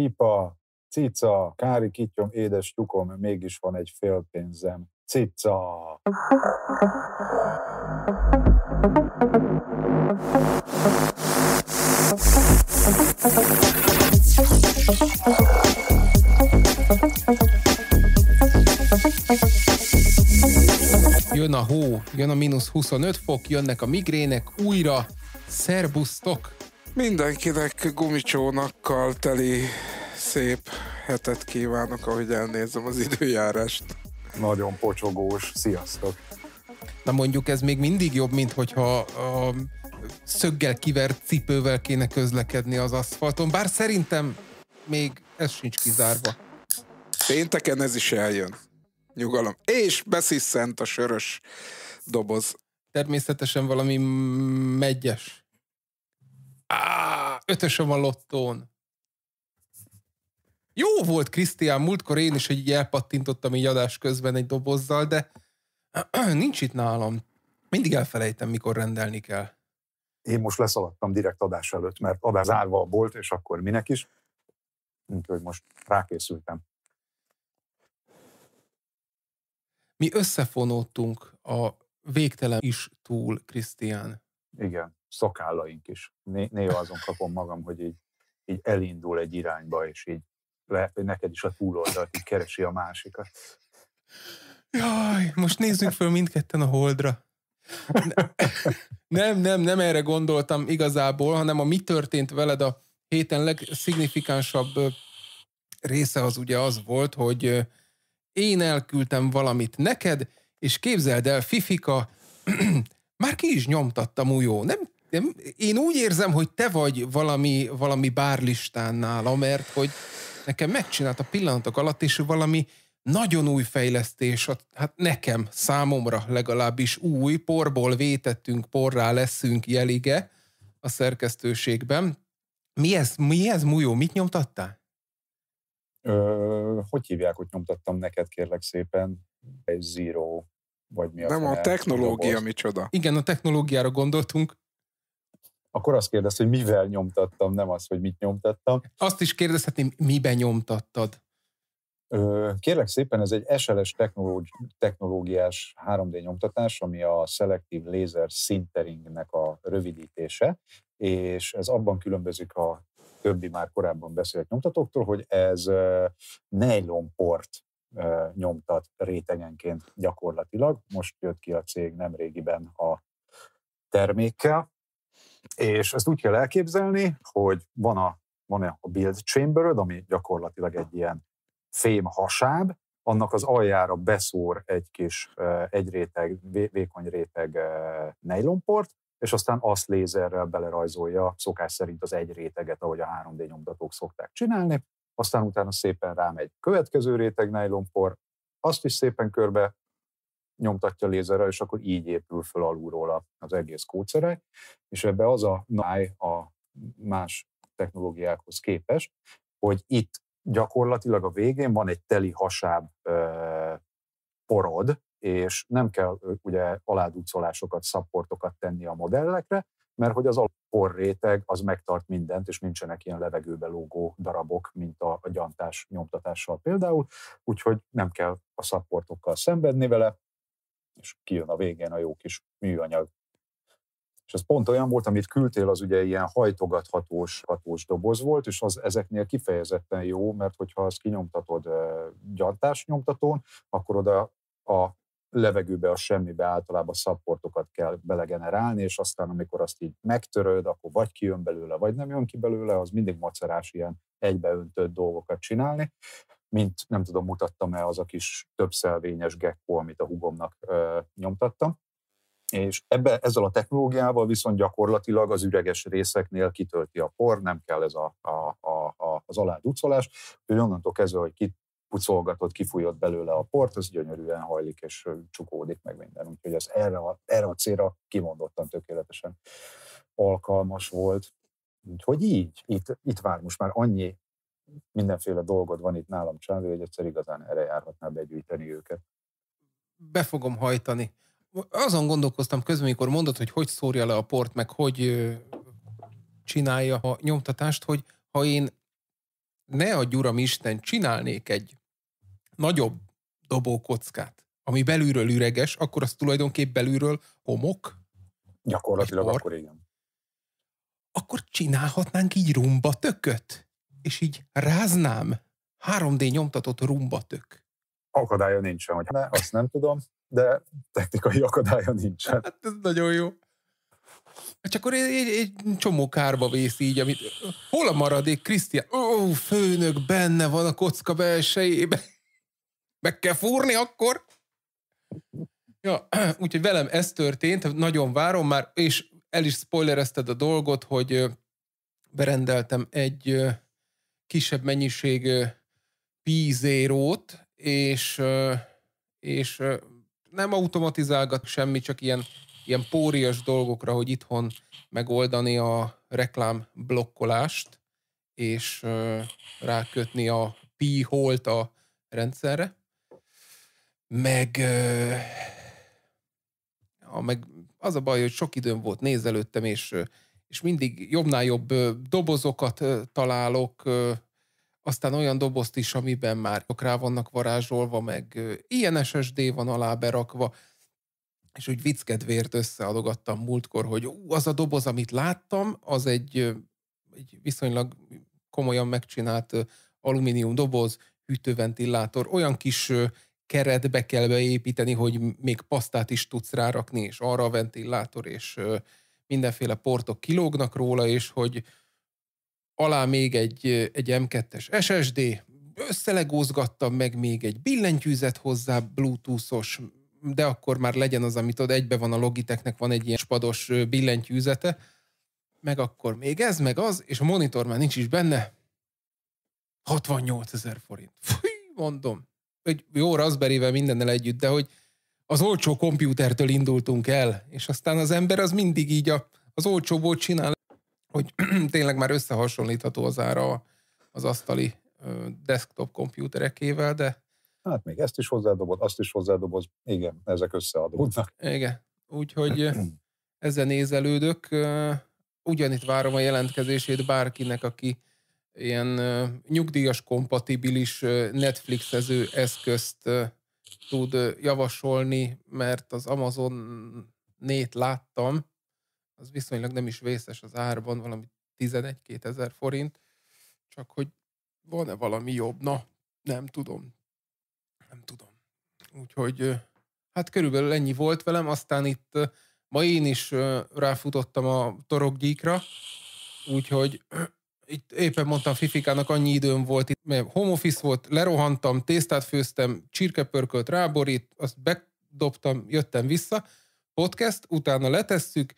pipa, cica, kári kityom, édes tyukom, mégis van egy félpénzem. Cica! Jön a hó, jön a mínusz 25 fok, jönnek a migrének újra. Szerbusztok! Mindenkinek gumicsónakkal teli szép hetet kívánok, ahogy elnézem az időjárást. Nagyon pocsogós, sziasztok! Na mondjuk ez még mindig jobb, mint hogyha a szöggel kivert cipővel kéne közlekedni az aszfalton, bár szerintem még ez sincs kizárva. Pénteken ez is eljön. Nyugalom. És beszisszent a sörös doboz. Természetesen valami megyes Á, ötösöm a lottón. Jó volt, Krisztián, múltkor én is egy elpattintottam így adás közben egy dobozzal, de nincs itt nálam. Mindig elfelejtem, mikor rendelni kell. Én most leszaladtam direkt adás előtt, mert adás zárva a bolt, és akkor minek is. Úgyhogy most rákészültem. Mi összefonódtunk a végtelen is túl, Krisztián. Igen szakállaink is. Né- néha azon kapom magam, hogy így, így elindul egy irányba, és így lehet, hogy neked is a túloldalt így keresi a másikat. Jaj, most nézzünk föl mindketten a holdra. Nem, nem, nem erre gondoltam igazából, hanem a mi történt veled a héten legszignifikánsabb része az ugye az volt, hogy én elküldtem valamit neked, és képzeld el, Fifika, már ki is nyomtattam újó. Nem én úgy érzem, hogy te vagy valami, valami bárlistán nálam, mert hogy nekem megcsinált a pillanatok alatt, és valami nagyon új fejlesztés, hát nekem, számomra legalábbis új, porból vétettünk, porrá leszünk jelige a szerkesztőségben. Mi ez, mi ez Mujó? Mit nyomtattál? Ö, hogy hívják, hogy nyomtattam neked, kérlek szépen? Egy zero, vagy mi a Nem, fel, a technológia micsoda. Igen, a technológiára gondoltunk akkor azt kérdez, hogy mivel nyomtattam, nem az, hogy mit nyomtattam. Azt is kérdezhetném, miben nyomtattad? Kérlek szépen, ez egy SLS technológi- technológiás 3D nyomtatás, ami a Selective Laser Sinteringnek a rövidítése, és ez abban különbözik a többi már korábban beszélt nyomtatóktól, hogy ez nejlonport nyomtat rétegenként gyakorlatilag. Most jött ki a cég nem régiben a termékkel, és ezt úgy kell elképzelni, hogy van a, van a build chamber ami gyakorlatilag egy ilyen fém hasáb, annak az aljára beszúr egy kis, egy réteg, vékony réteg nejlonport, és aztán azt lézerrel belerajzolja szokás szerint az egy réteget, ahogy a 3D nyomdatók szokták csinálni, aztán utána szépen rámegy következő réteg nejlonpor, azt is szépen körbe nyomtatja lézerrel, és akkor így épül föl alulról az egész kódszerek, és ebbe az a náj a más technológiákhoz képes, hogy itt gyakorlatilag a végén van egy teli hasább porod, és nem kell ugye aláducolásokat, szapportokat tenni a modellekre, mert hogy az alporréteg az megtart mindent, és nincsenek ilyen levegőbe lógó darabok, mint a, a gyantás nyomtatással például, úgyhogy nem kell a szapportokkal szenvedni vele, és kijön a végén a jó kis műanyag. És ez pont olyan volt, amit küldtél, az ugye ilyen hajtogathatós hatós doboz volt, és az ezeknél kifejezetten jó, mert hogyha azt kinyomtatod gyantás nyomtatón, akkor oda a levegőbe, a semmibe általában szapportokat kell belegenerálni, és aztán amikor azt így megtöröd, akkor vagy kijön belőle, vagy nem jön ki belőle, az mindig macerás ilyen egybeöntött dolgokat csinálni mint nem tudom, mutattam-e az a kis többszelvényes gekkó, amit a hugomnak ö, nyomtattam. És ebbe, ezzel a technológiával viszont gyakorlatilag az üreges részeknél kitölti a por, nem kell ez a, a, a, a, az aláducolás. Ő onnantól kezdve, hogy kit, pucolgatott, kifújott belőle a port, az gyönyörűen hajlik és csukódik meg minden. Úgyhogy ez erre a, erre a célra kimondottan tökéletesen alkalmas volt. Úgyhogy így, itt, itt vár most már annyi mindenféle dolgod van itt nálam csinálni, hogy egyszer igazán erre járhatnál begyűjteni őket. Be fogom hajtani. Azon gondolkoztam közben, amikor mondod, hogy hogy szórja le a port, meg hogy csinálja a nyomtatást, hogy ha én ne a uram Isten, csinálnék egy nagyobb dobókockát, ami belülről üreges, akkor az tulajdonképp belülről homok? Gyakorlatilag akkor igen. Akkor csinálhatnánk így rumba tököt? és így ráznám 3D nyomtatott rumbatök. Akadálya nincsen, hogy ne, azt nem tudom, de technikai akadálya nincsen. Hát ez nagyon jó. Hát akkor egy, egy, egy csomó kárba vész így, amit... Hol a maradék, Krisztián? Ó, főnök, benne van a kocka belsejébe. Meg kell fúrni akkor? Ja, úgyhogy velem ez történt, nagyon várom már, és el is spoilerezted a dolgot, hogy berendeltem egy kisebb mennyiség pízérót, és, és nem automatizálgat semmi, csak ilyen, ilyen pórias dolgokra, hogy itthon megoldani a reklám blokkolást, és rákötni a pi holt a rendszerre. Meg, a, meg az a baj, hogy sok időm volt nézelődtem, és és mindig jobbnál jobb dobozokat találok, aztán olyan dobozt is, amiben már rá vannak varázsolva, meg ilyen SSD van alá berakva, és úgy vicckedvéért összeadogattam múltkor, hogy ú, az a doboz, amit láttam, az egy, egy viszonylag komolyan megcsinált alumínium doboz, hűtőventilátor, olyan kis keretbe kell beépíteni, hogy még pasztát is tudsz rárakni, és arra a ventilátor, és mindenféle portok kilógnak róla, és hogy alá még egy, egy M2-es SSD, összelegózgattam meg még egy billentyűzet hozzá, bluetoothos, de akkor már legyen az, amit ott egybe van a Logitechnek, van egy ilyen spados billentyűzete, meg akkor még ez, meg az, és a monitor már nincs is benne, 68 ezer forint. Fúj, mondom, hogy jó raspberry mindennel együtt, de hogy az olcsó kompjútertől indultunk el, és aztán az ember az mindig így a, az olcsóból csinál, hogy tényleg már összehasonlítható az ára az asztali desktop kompjúterekével, de... Hát még ezt is hozzádobod, azt is hozzádobod, igen, ezek összeadódnak. Igen, úgyhogy ezzel nézelődök. Ugyanitt várom a jelentkezését bárkinek, aki ilyen nyugdíjas kompatibilis Netflixező eszközt tud javasolni, mert az Amazon nét láttam, az viszonylag nem is vészes az árban, valami 11-2 ezer forint, csak hogy van-e valami jobb? Na, nem tudom. Nem tudom. Úgyhogy hát körülbelül ennyi volt velem, aztán itt ma én is ráfutottam a torokgyíkra, úgyhogy itt éppen mondtam Fifikának, annyi időm volt itt, mert home office volt, lerohantam, tésztát főztem, csirkepörkölt ráborít, azt bedobtam, jöttem vissza, podcast, utána letesszük,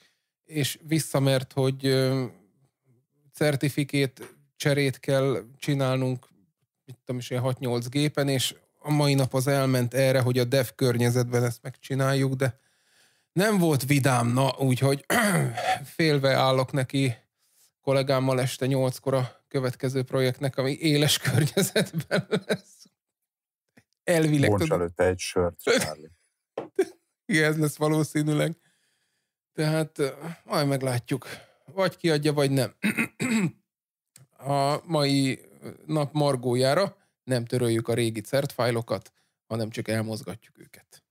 és visszamert, hogy certifikét cserét kell csinálnunk, mit tudom is, 6-8 gépen, és a mai nap az elment erre, hogy a dev környezetben ezt megcsináljuk, de nem volt vidám, na, úgyhogy félve állok neki kollégámmal este nyolckor a következő projektnek, ami éles környezetben lesz. Elvileg. Bonts előtte egy sört, Igen, ez lesz valószínűleg. Tehát majd meglátjuk. Vagy kiadja, vagy nem. a mai nap margójára nem töröljük a régi certfájlokat, hanem csak elmozgatjuk őket.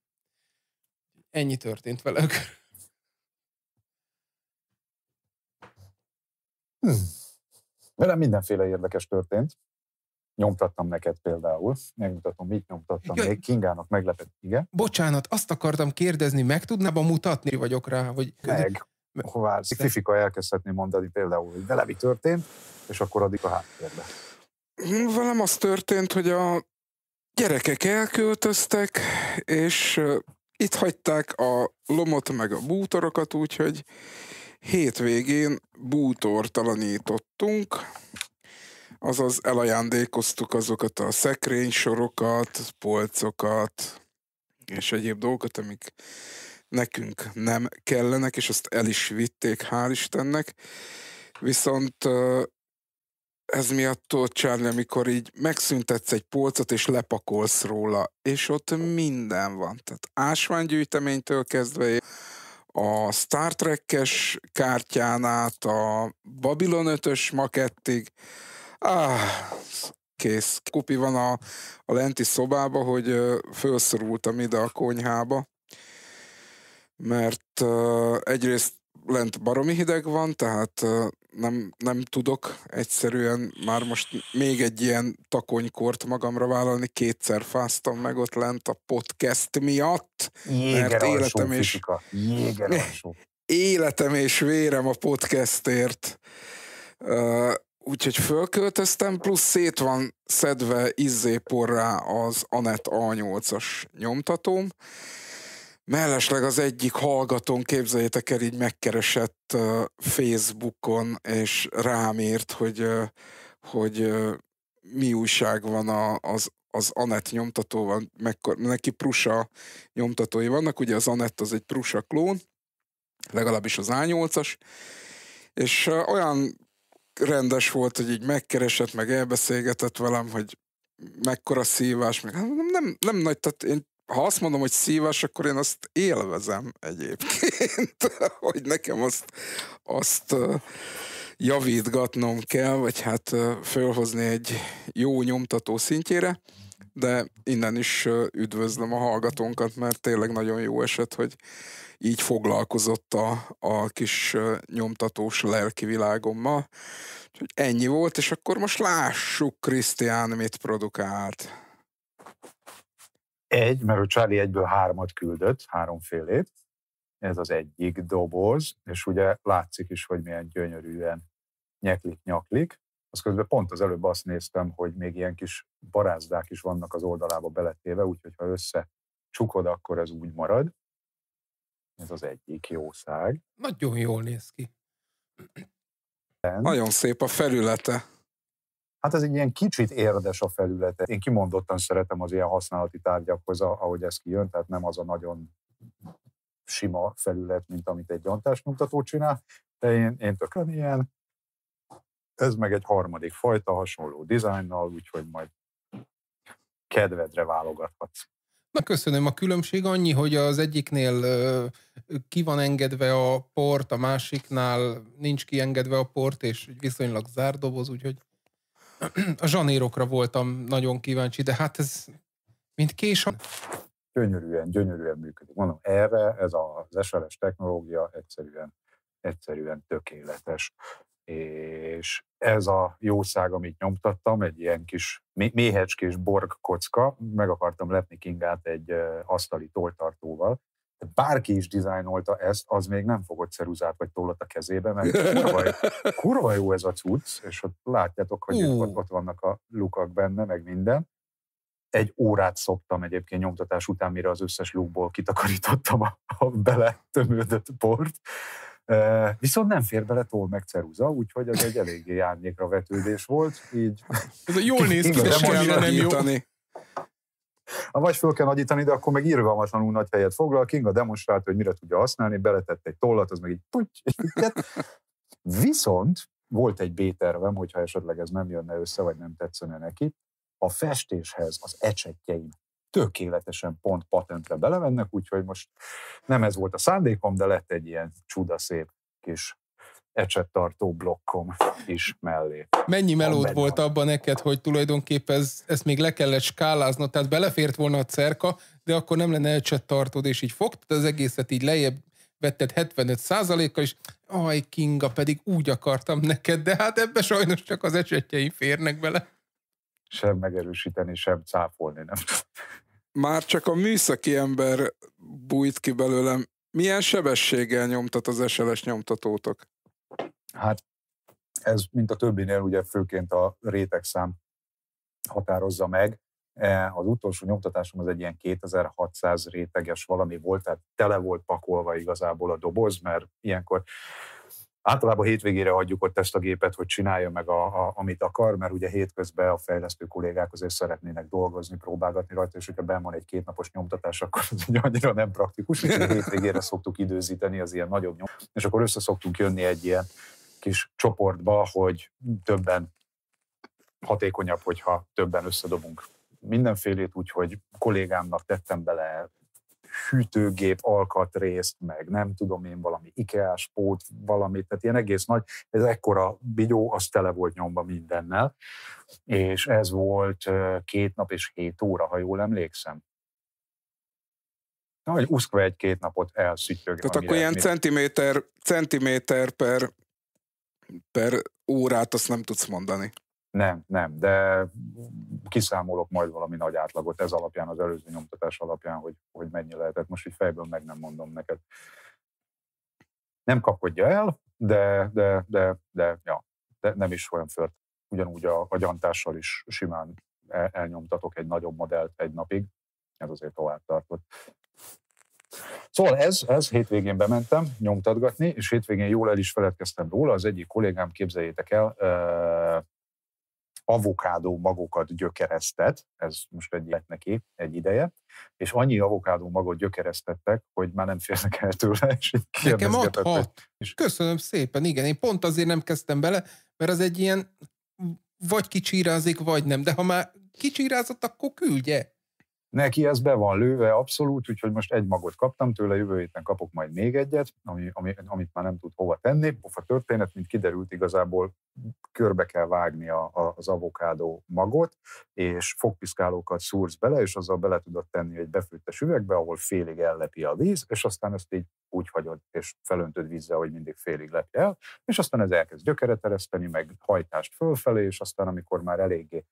Ennyi történt vele Hmm. Velem mindenféle érdekes történt. Nyomtattam neked például, megmutatom, mit nyomtattam Jaj. még. Kingának meglepett, igen. Bocsánat, azt akartam kérdezni, meg tudnám mutatni vagyok rá? Hogy... Meg. Hová Fifika elkezdhetné mondani például, hogy vele mi történt, és akkor addig a háttérbe. Velem az történt, hogy a gyerekek elköltöztek, és itt hagyták a lomot meg a bútorokat, úgyhogy hétvégén bútortalanítottunk, azaz elajándékoztuk azokat a sorokat, polcokat, és egyéb dolgokat, amik nekünk nem kellenek, és azt el is vitték, hál' Istennek. Viszont ez miatt tudod csinálni, amikor így megszüntetsz egy polcot, és lepakolsz róla, és ott minden van. Tehát ásványgyűjteménytől kezdve a Star Trek-es kártyán át a Babylon 5-ös makettig. Ah, kész. Kupi van a, a lenti szobába, hogy felszorultam ide a konyhába, mert uh, egyrészt lent baromi hideg van, tehát uh, nem, nem tudok egyszerűen már most még egy ilyen takonykort magamra vállalni, kétszer fáztam meg ott lent a podcast miatt, Jéger mert életem és, életem és vérem a podcastért. Uh, úgyhogy fölköltöztem, plusz szét van szedve izzéporrá az Anet A8-as nyomtatóm, Mellesleg az egyik hallgatón, képzeljétek el, így megkeresett Facebookon, és rám írt, hogy, hogy mi újság van a, az, az Anet nyomtatóval, mekkor, neki Prusa nyomtatói vannak, ugye az Anet az egy Prusa klón, legalábbis az A8-as, és olyan rendes volt, hogy így megkeresett, meg elbeszélgetett velem, hogy mekkora szívás, meg hát nem, nem nagy, tehát én ha azt mondom, hogy szívás, akkor én azt élvezem egyébként, hogy nekem azt, azt javítgatnom kell, vagy hát fölhozni egy jó nyomtató szintjére, de innen is üdvözlöm a hallgatónkat, mert tényleg nagyon jó eset, hogy így foglalkozott a, a kis nyomtatós lelki világommal. ennyi volt, és akkor most lássuk Krisztián mit produkált egy, mert a Charlie egyből hármat küldött, háromfélét, ez az egyik doboz, és ugye látszik is, hogy milyen gyönyörűen nyeklik-nyaklik. Az közben pont az előbb azt néztem, hogy még ilyen kis barázdák is vannak az oldalába beletéve, úgyhogy ha össze csukod, akkor ez úgy marad. Ez az egyik jószág. Nagyon jól néz ki. Hm. Nagyon szép a felülete. Hát ez egy ilyen kicsit érdes a felülete. Én kimondottan szeretem az ilyen használati tárgyakhoz, ahogy ez kijön, tehát nem az a nagyon sima felület, mint amit egy nyomtató csinál, de én, én tökön ilyen. Ez meg egy harmadik fajta, hasonló dizájnnal, úgyhogy majd kedvedre válogathatsz. Na köszönöm, a különbség annyi, hogy az egyiknél ki van engedve a port, a másiknál nincs kiengedve a port, és viszonylag zárdoboz, úgyhogy a zsanérokra voltam nagyon kíváncsi, de hát ez mint kés. Gyönyörűen, gyönyörűen működik. Mondom, erre ez az SLS technológia egyszerűen, egyszerűen tökéletes. És ez a jószág, amit nyomtattam, egy ilyen kis méhecskés borg kocka, meg akartam lepni Kingát egy asztali toltartóval, de bárki is dizájnolta ezt, az még nem fogott ceruzát vagy tollat a kezébe, mert kurva, kurva jó ez a cucc, és ott látjátok, hogy mm. ott, ott vannak a lukak benne, meg minden. Egy órát szoptam egyébként nyomtatás után, mire az összes lukból kitakarítottam a, a tömődött port. viszont nem fér bele toll meg ceruza, úgyhogy az egy eléggé árnyékra vetődés volt. Így... Ez a jól néz ki, de nem jó. A vagy föl kell nagyítani, de akkor meg irgalmatlanul nagy helyet foglal. Kinga demonstrált, hogy mire tudja használni, Beletette egy tollat, az meg így puty, Viszont volt egy B-tervem, hogyha esetleg ez nem jönne össze, vagy nem tetszene neki, a festéshez az ecsetjeim tökéletesen pont patentre belemennek, úgyhogy most nem ez volt a szándékom, de lett egy ilyen csuda szép kis ecsettartó blokkom is mellé. Mennyi melód volt abban neked, hogy tulajdonképpen ez, ezt még le kellett skáláznod, tehát belefért volna a cerka, de akkor nem lenne ecsettartód, és így fogtad az egészet, így lejjebb vetted 75%-kal, és aj, Kinga, pedig úgy akartam neked, de hát ebbe sajnos csak az ecsetjeim férnek bele. Sem megerősíteni, sem cáfolni nem Már csak a műszaki ember bújt ki belőlem. Milyen sebességgel nyomtat az SLS nyomtatótok? Hát ez, mint a többinél, ugye főként a rétegszám határozza meg. E, az utolsó nyomtatásom az egy ilyen 2600 réteges valami volt, tehát tele volt pakolva igazából a doboz, mert ilyenkor Általában hétvégére adjuk ott ezt a gépet, hogy csinálja meg, a, a, amit akar, mert ugye hétközben a fejlesztő kollégák azért szeretnének dolgozni, próbálgatni rajta, és hogyha benn van egy kétnapos nyomtatás, akkor ez ugye annyira nem praktikus, és hétvégére szoktuk időzíteni az ilyen nagyobb nyom. És akkor össze szoktunk jönni egy ilyen kis csoportba, hogy többen hatékonyabb, hogyha többen összedobunk mindenfélét, úgyhogy kollégámnak tettem bele hűtőgép alkatrészt, meg nem tudom én, valami ikea pót, valamit, tehát ilyen egész nagy, ez ekkora bigyó, az tele volt nyomva mindennel, és ez volt két nap és hét óra, ha jól emlékszem. Na, hogy uszkva egy-két napot elszütyög. Tehát akkor ilyen centiméter, centiméter per per órát azt nem tudsz mondani. Nem, nem, de kiszámolok majd valami nagy átlagot ez alapján, az előző nyomtatás alapján, hogy, hogy mennyi lehetett. Most így fejből meg nem mondom neked. Nem kapodja el, de, de, de, de, ja, de nem is olyan fört. Ugyanúgy a, a gyantással is simán elnyomtatok egy nagyobb modellt egy napig, ez azért tovább tartott. Szóval ez, ez hétvégén bementem nyomtatgatni, és hétvégén jól el is feledkeztem róla. Az egyik kollégám, képzeljétek el, euh, avokádó magokat gyökeresztett, ez most egy lett neki egy ideje, és annyi avokádó magot gyökeresztettek, hogy már nem félnek el tőle, és Nekem adhat. És... Köszönöm szépen, igen, én pont azért nem kezdtem bele, mert az egy ilyen vagy kicsírázik vagy nem, de ha már kicsírázott, akkor küldje. Neki ez be van lőve abszolút, úgyhogy most egy magot kaptam tőle, jövő héten kapok majd még egyet, ami, ami, amit már nem tud hova tenni. Pofa történet, mint kiderült, igazából körbe kell vágni a, a, az avokádó magot, és fogpiszkálókat szúrsz bele, és azzal bele tudod tenni egy befőttes üvegbe, ahol félig ellepi a víz, és aztán ezt így úgy hagyod, és felöntöd vízzel, hogy mindig félig el, és aztán ez elkezd gyökeret ereszteni, meg hajtást fölfelé, és aztán amikor már eléggé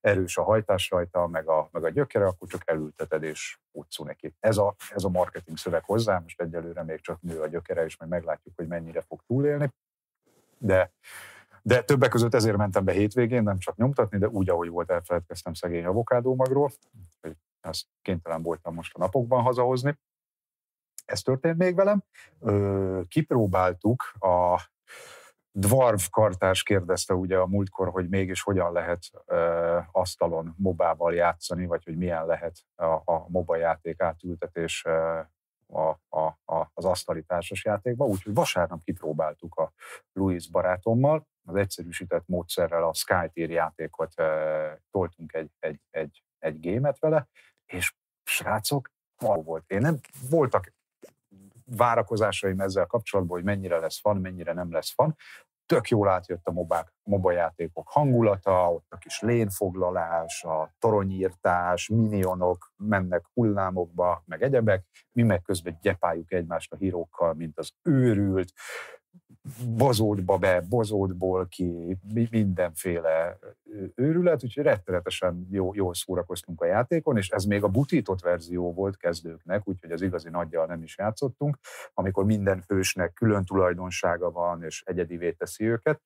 erős a hajtás rajta, meg a, meg a gyökere, akkor csak elülteted, és utcú neki. Ez a, ez a marketing szöveg hozzá, most egyelőre még csak nő a gyökere, és majd meglátjuk, hogy mennyire fog túlélni, de de többek között ezért mentem be hétvégén, nem csak nyomtatni, de úgy, ahogy volt, elfeledkeztem szegény avokádómagról, hogy ezt kénytelen voltam most a napokban hazahozni ez történt még velem. Ö, kipróbáltuk a Dwarf Kartás kérdezte ugye a múltkor, hogy mégis hogyan lehet ö, asztalon mobával játszani, vagy hogy milyen lehet a, a moba játék átültetés ö, a, a, a, az asztali társas játékba, úgyhogy vasárnap kipróbáltuk a Louis barátommal, az egyszerűsített módszerrel a Skytier játékot ö, toltunk egy, egy, egy, egy gémet vele, és srácok, volt. Én nem voltak várakozásaim ezzel kapcsolatban, hogy mennyire lesz fan, mennyire nem lesz fan. Tök jól átjött a mobák, moba játékok hangulata, ott a kis lénfoglalás, a toronyírtás, minionok mennek hullámokba, meg egyebek, mi meg közben gyepáljuk egymást a hírókkal, mint az őrült bozódba be, bozódból ki, mindenféle őrület, úgyhogy rettenetesen jó, jól szórakoztunk a játékon, és ez még a butított verzió volt kezdőknek, úgyhogy az igazi nagyjal nem is játszottunk, amikor minden hősnek külön tulajdonsága van, és egyedivé teszi őket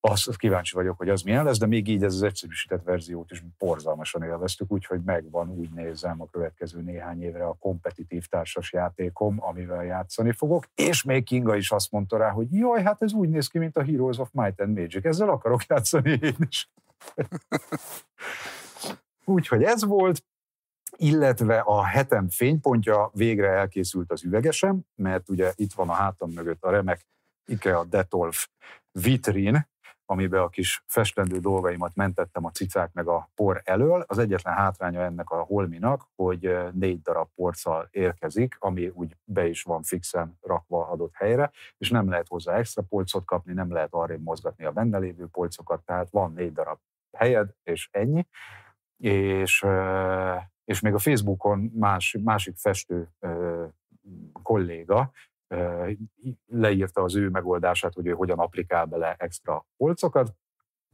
azt kíváncsi vagyok, hogy az milyen lesz, de még így ez az egyszerűsített verziót is borzalmasan élveztük, úgyhogy megvan, úgy nézem a következő néhány évre a kompetitív társas játékom, amivel játszani fogok, és még Kinga is azt mondta rá, hogy jaj, hát ez úgy néz ki, mint a Heroes of Might and Magic, ezzel akarok játszani én is. Úgyhogy ez volt, illetve a hetem fénypontja végre elkészült az üvegesem, mert ugye itt van a hátam mögött a remek IKEA Detolf vitrin, amiben a kis festendő dolgaimat mentettem a cicák meg a por elől. Az egyetlen hátránya ennek a holminak, hogy négy darab porccal érkezik, ami úgy be is van fixen rakva adott helyre, és nem lehet hozzá extra polcot kapni, nem lehet arrébb mozgatni a benne lévő polcokat, tehát van négy darab helyed, és ennyi. És, és még a Facebookon más, másik festő kolléga leírta az ő megoldását, hogy ő hogyan applikál bele extra polcokat,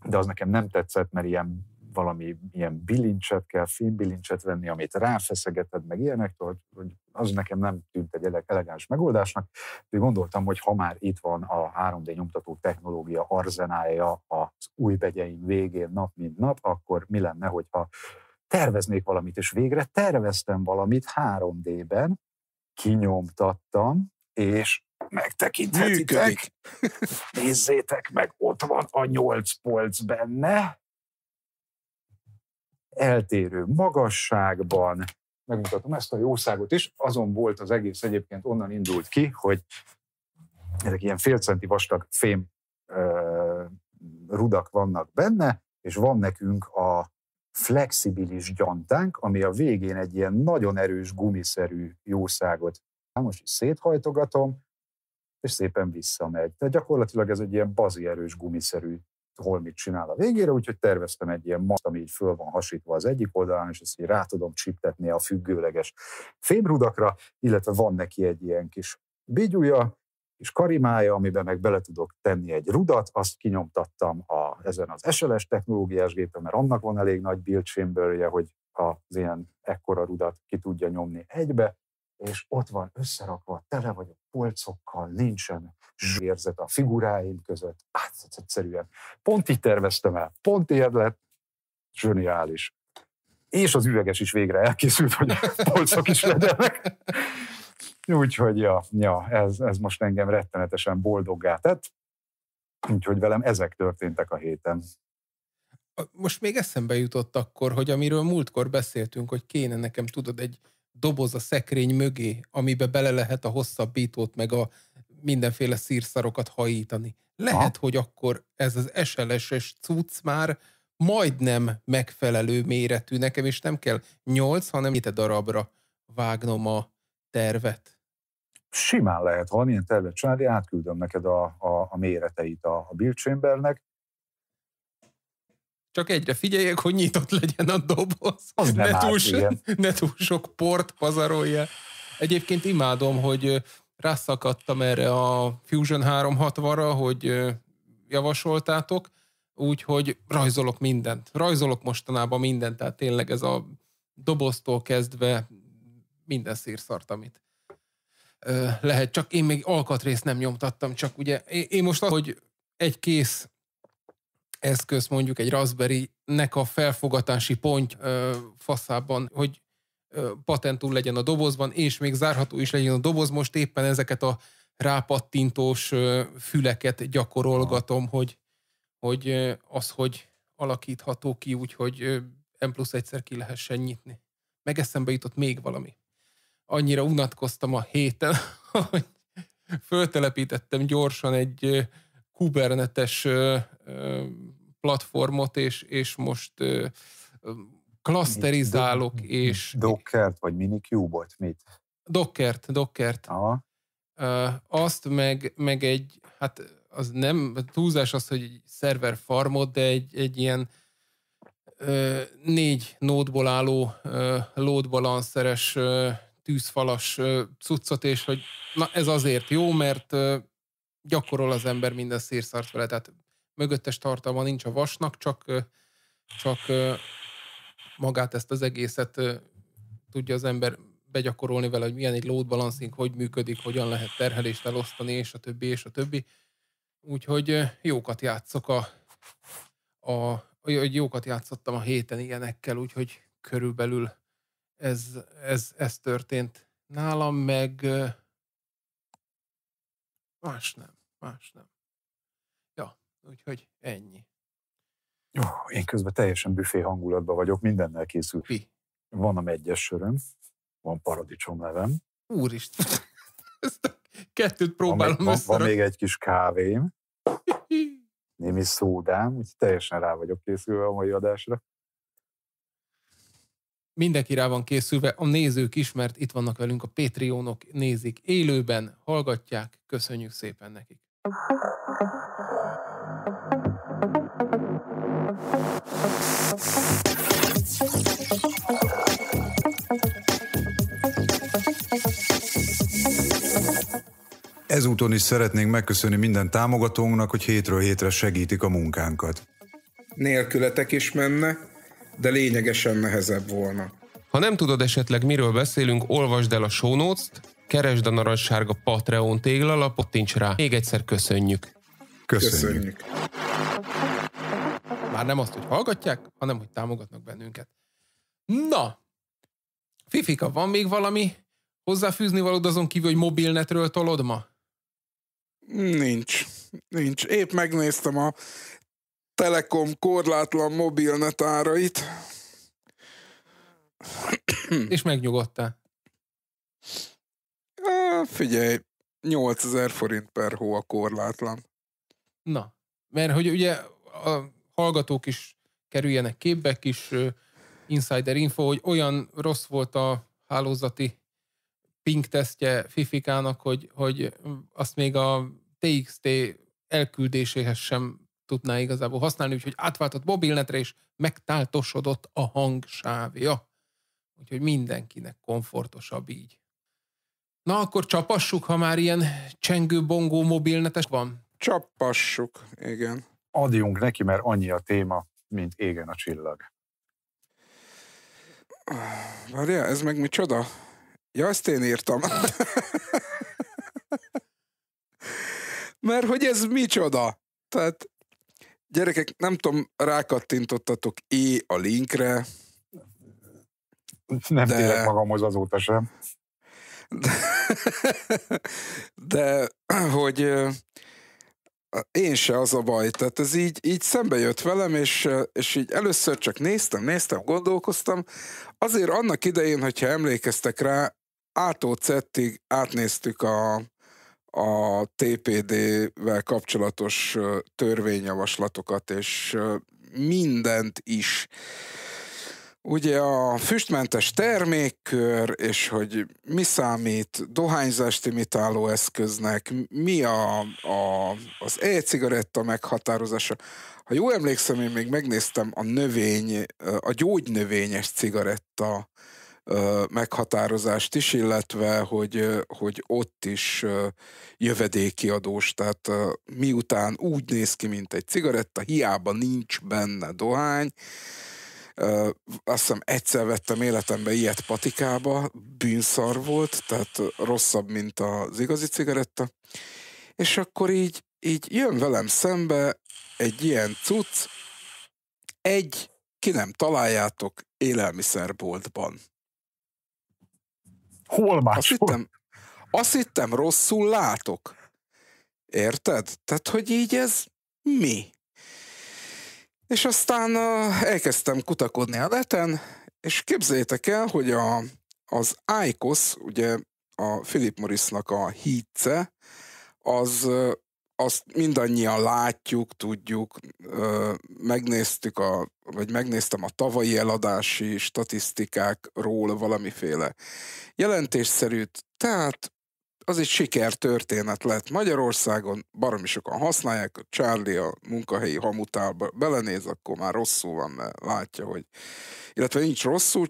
de az nekem nem tetszett, mert ilyen valami ilyen bilincset kell, fénybilincset venni, amit ráfeszegeted, meg ilyenek, hogy az nekem nem tűnt egy elegáns megoldásnak. Úgyhogy gondoltam, hogy ha már itt van a 3D nyomtató technológia arzenája az új begyeim végén nap mint nap, akkor mi lenne, hogyha terveznék valamit, és végre terveztem valamit 3D-ben, kinyomtattam, és megtekinthetitek. Működik. Nézzétek meg, ott van a nyolc polc benne. Eltérő magasságban. Megmutatom ezt a jószágot is. Azon volt az egész egyébként, onnan indult ki, hogy ezek ilyen félcenti vastag fém ö, rudak vannak benne, és van nekünk a flexibilis gyantánk, ami a végén egy ilyen nagyon erős gumiszerű jószágot most is széthajtogatom, és szépen visszamegy. Tehát gyakorlatilag ez egy ilyen bazi erős gumiszerű holmit csinál a végére, úgyhogy terveztem egy ilyen mat, ami így föl van hasítva az egyik oldalán, és ezt így rá tudom csiptetni a függőleges fémrudakra, illetve van neki egy ilyen kis bigyúja, és karimája, amiben meg bele tudok tenni egy rudat, azt kinyomtattam a, ezen az SLS technológiás gépen, mert annak van elég nagy build chamberje, hogy az ilyen ekkora rudat ki tudja nyomni egybe, és ott van összerakva, tele vagyok polcokkal, nincsen zsérzet a figuráim között. Hát, egyszerűen pont így terveztem el, pont ilyen lett, zseniális. És az üveges is végre elkészült, hogy a polcok is legyenek. Úgyhogy, ja, ja ez, ez most engem rettenetesen boldoggá tett. Úgyhogy velem ezek történtek a héten. Most még eszembe jutott akkor, hogy amiről múltkor beszéltünk, hogy kéne nekem, tudod, egy doboz a szekrény mögé, amibe bele lehet a hosszabbítót, meg a mindenféle szírszarokat hajítani. Lehet, ha. hogy akkor ez az SLS-es cucc már majdnem megfelelő méretű nekem, és nem kell nyolc, hanem a darabra vágnom a tervet. Simán lehet, valamilyen tervet csinálni, átküldöm neked a, a, a méreteit a, a Bill Chambernek, csak egyre figyeljek, hogy nyitott legyen a doboz. Az ne, nem túl, át, so, ne túl sok port pazarolja. Egyébként imádom, hogy rászakadtam erre a Fusion 360-ra, hogy javasoltátok, úgyhogy rajzolok mindent. Rajzolok mostanában mindent, tehát tényleg ez a doboztól kezdve minden szírszart, amit lehet. Csak én még alkatrészt nem nyomtattam, csak ugye én most az, hogy egy kész eszköz mondjuk egy Raspberry-nek a felfogatási pont ö, faszában, hogy ö, patentul legyen a dobozban, és még zárható is legyen a doboz. Most éppen ezeket a rápattintós ö, füleket gyakorolgatom, hogy, hogy ö, az, hogy alakítható ki úgy, hogy M plusz egyszer ki lehessen nyitni. Meg eszembe jutott még valami. Annyira unatkoztam a héten, hogy föltelepítettem gyorsan egy kubernetes platformot, és, és most klaszterizálok, és... Dockert, vagy minikubot, mit? Dockert, Dockert. Aha. Azt meg, meg egy, hát az nem, túlzás az, hogy egy szerver farmot, de egy, egy ilyen négy nódból álló load balanceres tűzfalas cuccot, és hogy na ez azért jó, mert gyakorol az ember minden szírszart vele, tehát mögöttes tartalma nincs a vasnak, csak, csak magát ezt az egészet tudja az ember begyakorolni vele, hogy milyen egy load balancing, hogy működik, hogyan lehet terhelést elosztani, és a többi, és a többi. Úgyhogy jókat játszok a, a jókat játszottam a héten ilyenekkel, úgyhogy körülbelül ez, ez, ez történt nálam, meg más nem más nem. Ja, úgyhogy ennyi. Jó, én közben teljesen büfé hangulatban vagyok, mindennel készül. Pi. Van a egyes söröm, van paradicsom nevem. Úristen, ezt kettőt próbálom van, van, van még egy kis kávém, némi szódám, úgy teljesen rá vagyok készülve a mai adásra. Mindenki rá van készülve, a nézők is, mert itt vannak velünk a Patreonok, nézik élőben, hallgatják, köszönjük szépen nekik. Ezúton is szeretnénk megköszönni minden támogatónknak, hogy hétről hétre segítik a munkánkat. Nélkületek is menne, de lényegesen nehezebb volna. Ha nem tudod esetleg miről beszélünk, olvasd el a show notes-t, Keresd a narancssárga Patreon téglalapot, nincs rá. Még egyszer köszönjük. Köszönjük. köszönjük. Már nem azt, hogy hallgatják, hanem, hogy támogatnak bennünket. Na, Fifika, van még valami hozzáfűzni valód azon kívül, hogy mobilnetről tolod ma? Nincs. Nincs. Épp megnéztem a Telekom korlátlan mobilnet árait. És megnyugodtál. Figyelj, 8000 forint per hó a korlátlan. Na, mert hogy ugye a hallgatók is kerüljenek képbe, kis insider info, hogy olyan rossz volt a hálózati ping tesztje Fifikának, hogy, hogy azt még a TXT elküldéséhez sem tudná igazából használni, úgyhogy átváltott mobilnetre, és megtáltosodott a hangsávja. Úgyhogy mindenkinek komfortosabb így. Na akkor csapassuk, ha már ilyen csengő-bongó mobilnetes van? Csapassuk, igen. Adjunk neki, mert annyi a téma, mint égen a csillag. Várja, ez meg mi csoda? Ja, ezt én írtam. mert hogy ez mi csoda? Tehát gyerekek, nem tudom, rákattintottatok é a linkre. Nem de... térek magamhoz azóta sem. De, de hogy én se az a baj. Tehát ez így, így szembe jött velem, és, és így először csak néztem, néztem, gondolkoztam. Azért annak idején, hogyha emlékeztek rá, átó cettig átnéztük a, a TPD-vel kapcsolatos törvényjavaslatokat, és mindent is. Ugye a füstmentes termékkör, és hogy mi számít dohányzást imitáló eszköznek, mi a, a, az e-cigaretta meghatározása. Ha jól emlékszem, én még megnéztem a növény, a gyógynövényes cigaretta meghatározást is, illetve hogy, hogy ott is jövedéki adós, tehát miután úgy néz ki, mint egy cigaretta, hiába nincs benne dohány, Ö, azt hiszem egyszer vettem életembe ilyet patikába, bűnszar volt, tehát rosszabb, mint az igazi cigaretta. És akkor így, így jön velem szembe egy ilyen cucc, egy, ki nem találjátok, élelmiszerboltban. Hol más? Azt hittem, azt hittem rosszul látok. Érted? Tehát, hogy így ez mi? És aztán elkezdtem kutakodni a leten, és képzeljétek el, hogy a, az ICOS, ugye a Philip Morrisnak a hítce, az azt mindannyian látjuk, tudjuk, megnéztük, a, vagy megnéztem a tavalyi eladási statisztikákról valamiféle jelentésszerűt, tehát az egy sikertörténet lett. Magyarországon baromi sokan használják, a Charlie a munkahelyi hamutálba belenéz, akkor már rosszul van, mert látja, hogy illetve nincs rosszul,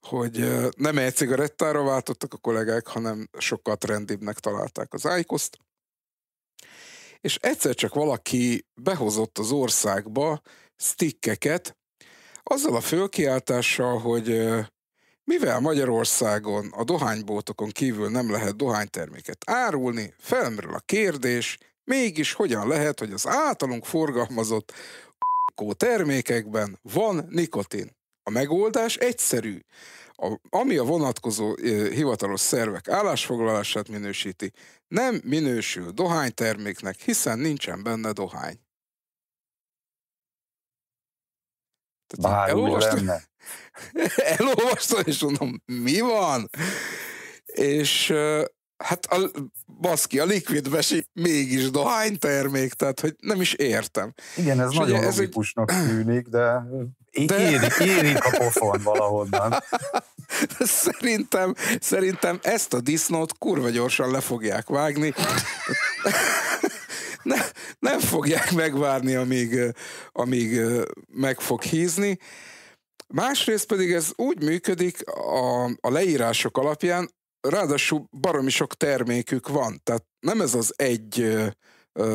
hogy nem egy cigarettára váltottak a kollégák, hanem sokkal trendibbnek találták az ájkoszt. És egyszer csak valaki behozott az országba stickeket, azzal a fölkiáltással, hogy mivel Magyarországon a dohánybótokon kívül nem lehet dohányterméket árulni, felmerül a kérdés, mégis hogyan lehet, hogy az általunk forgalmazott termékekben van nikotin. A megoldás egyszerű, a, ami a vonatkozó ö, hivatalos szervek állásfoglalását minősíti, nem minősül dohányterméknek, hiszen nincsen benne dohány. Tehát Bár lenne. elolvastam, és mondom, mi van? És hát a, baszki, a Liquid Besi mégis dohánytermék, tehát hogy nem is értem. Igen, ez és nagyon ugye, logikusnak egy... tűnik, de, de... Érik, érik a pofon valahonnan. Szerintem, szerintem ezt a disznót kurva gyorsan le fogják vágni. Ne, nem fogják megvárni, amíg, amíg meg fog hízni. Másrészt pedig ez úgy működik a, a leírások alapján, ráadásul baromi sok termékük van, tehát nem ez az egy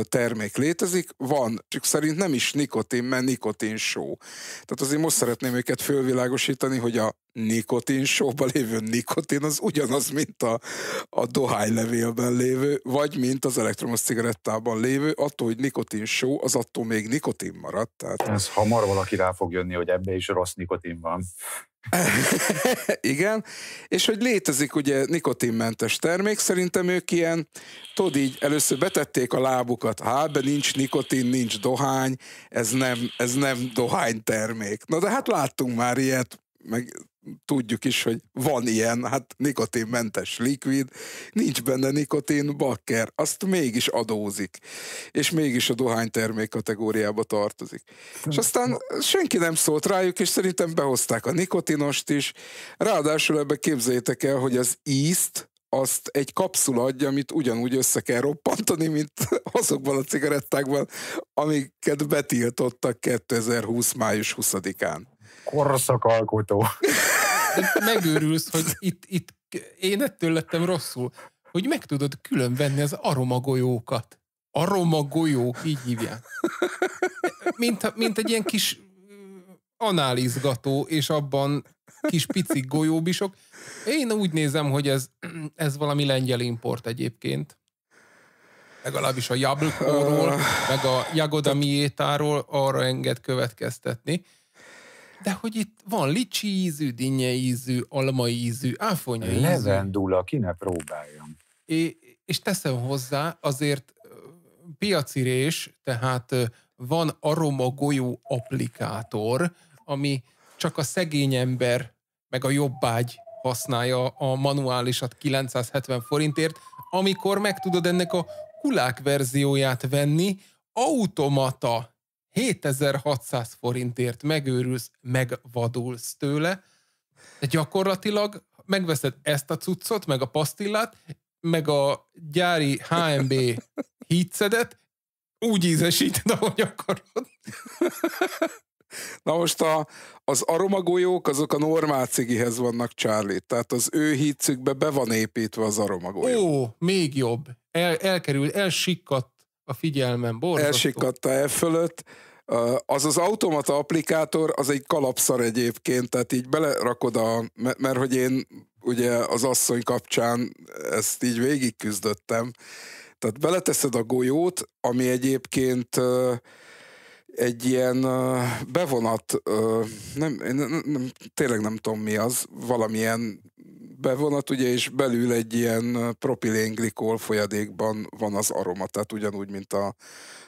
termék létezik, van, csak szerint nem is nikotin, mert nikotin só. Tehát azért most szeretném őket fölvilágosítani, hogy a nikotin sóban lévő nikotin az ugyanaz, mint a, a dohánylevélben lévő, vagy mint az elektromos cigarettában lévő, attól, hogy nikotin só, az attól még nikotin maradt. Tehát... Ez hamar valaki rá fog jönni, hogy ebbe is rossz nikotin van. Igen, és hogy létezik ugye nikotinmentes termék, szerintem ők ilyen, tudod így, először betették a lábukat, hát de nincs nikotin, nincs dohány, ez nem, ez nem dohány termék. Na de hát láttunk már ilyet, meg tudjuk is, hogy van ilyen, hát nikotinmentes likvid, nincs benne nikotin, bakker, azt mégis adózik, és mégis a dohánytermék kategóriába tartozik. És aztán senki nem szólt rájuk, és szerintem behozták a nikotinost is, ráadásul ebbe képzeljétek el, hogy az ízt, azt egy kapszula adja, amit ugyanúgy össze kell roppantani, mint azokban a cigarettákban, amiket betiltottak 2020. május 20-án. Korszakalkotó. De megőrülsz, hogy itt, itt én ettől lettem rosszul, hogy meg tudod venni az aromagolyókat. Aromagolyók, így hívják. Mint, mint egy ilyen kis analizgató, és abban kis picik golyóbisok. Én úgy nézem, hogy ez, ez valami lengyel import egyébként. Legalábbis a jablkóról, meg a jagoda miétáról arra enged következtetni de hogy itt van licsi ízű, dinnye ízű, alma ízű, áfonya ízű. Levendula, ki ne próbáljam. É, és teszem hozzá, azért piacirés, tehát van aroma golyó applikátor, ami csak a szegény ember, meg a jobbágy használja a manuálisat 970 forintért, amikor meg tudod ennek a kulák verzióját venni, automata 7600 forintért megőrülsz, megvadulsz tőle, de gyakorlatilag megveszed ezt a cuccot, meg a pasztillát, meg a gyári HMB hítszedet, úgy ízesíted, ahogy akarod. Na most a, az aromagolyók azok a normál cigihez vannak Charlie, tehát az ő hítszükbe be van építve az aromagolyó. Ó, még jobb. El, elkerül, elsikkadt a figyelmem, borzasztó. Elsikadta F e fölött, az az automata applikátor, az egy kalapszar egyébként, tehát így belerakod a, mert hogy én ugye az asszony kapcsán ezt így végigküzdöttem, tehát beleteszed a golyót, ami egyébként egy ilyen bevonat, nem, nem, nem, tényleg nem tudom mi az, valamilyen bevonat, ugye, és belül egy ilyen propilenglikol folyadékban van az aroma, tehát ugyanúgy, mint a,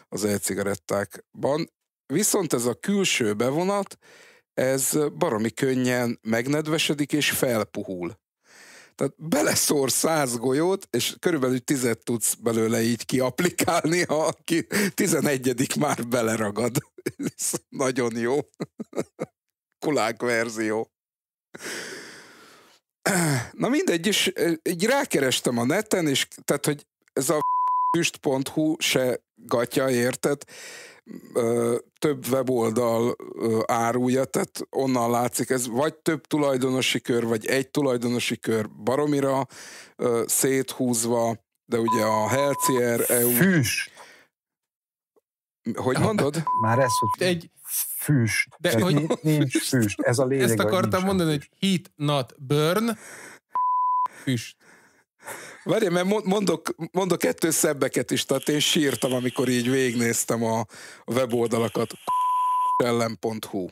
az e-cigarettákban. Viszont ez a külső bevonat, ez baromi könnyen megnedvesedik és felpuhul. Tehát beleszór száz golyót, és körülbelül tizet tudsz belőle így kiaplikálni, ha aki tizenegyedik már beleragad. Ez nagyon jó. Kulák verzió. Na mindegy, és így rákerestem a neten, és tehát, hogy ez a füst.hu se gatya, érted? több weboldal árulja, tehát onnan látszik, ez vagy több tulajdonosi kör, vagy egy tulajdonosi kör baromira széthúzva, de ugye a Helcier EU... Füst! Hogy mondod? Már ez, hogy... Egy, füst. De Tehát hogy nincs füst. füst. Ez a lényeg. Ezt akartam mondani, hogy heat not burn, füst. Várj, mert mondok, mondok kettő szebbeket is, tehát én sírtam, amikor így végignéztem a weboldalakat. ellen.hu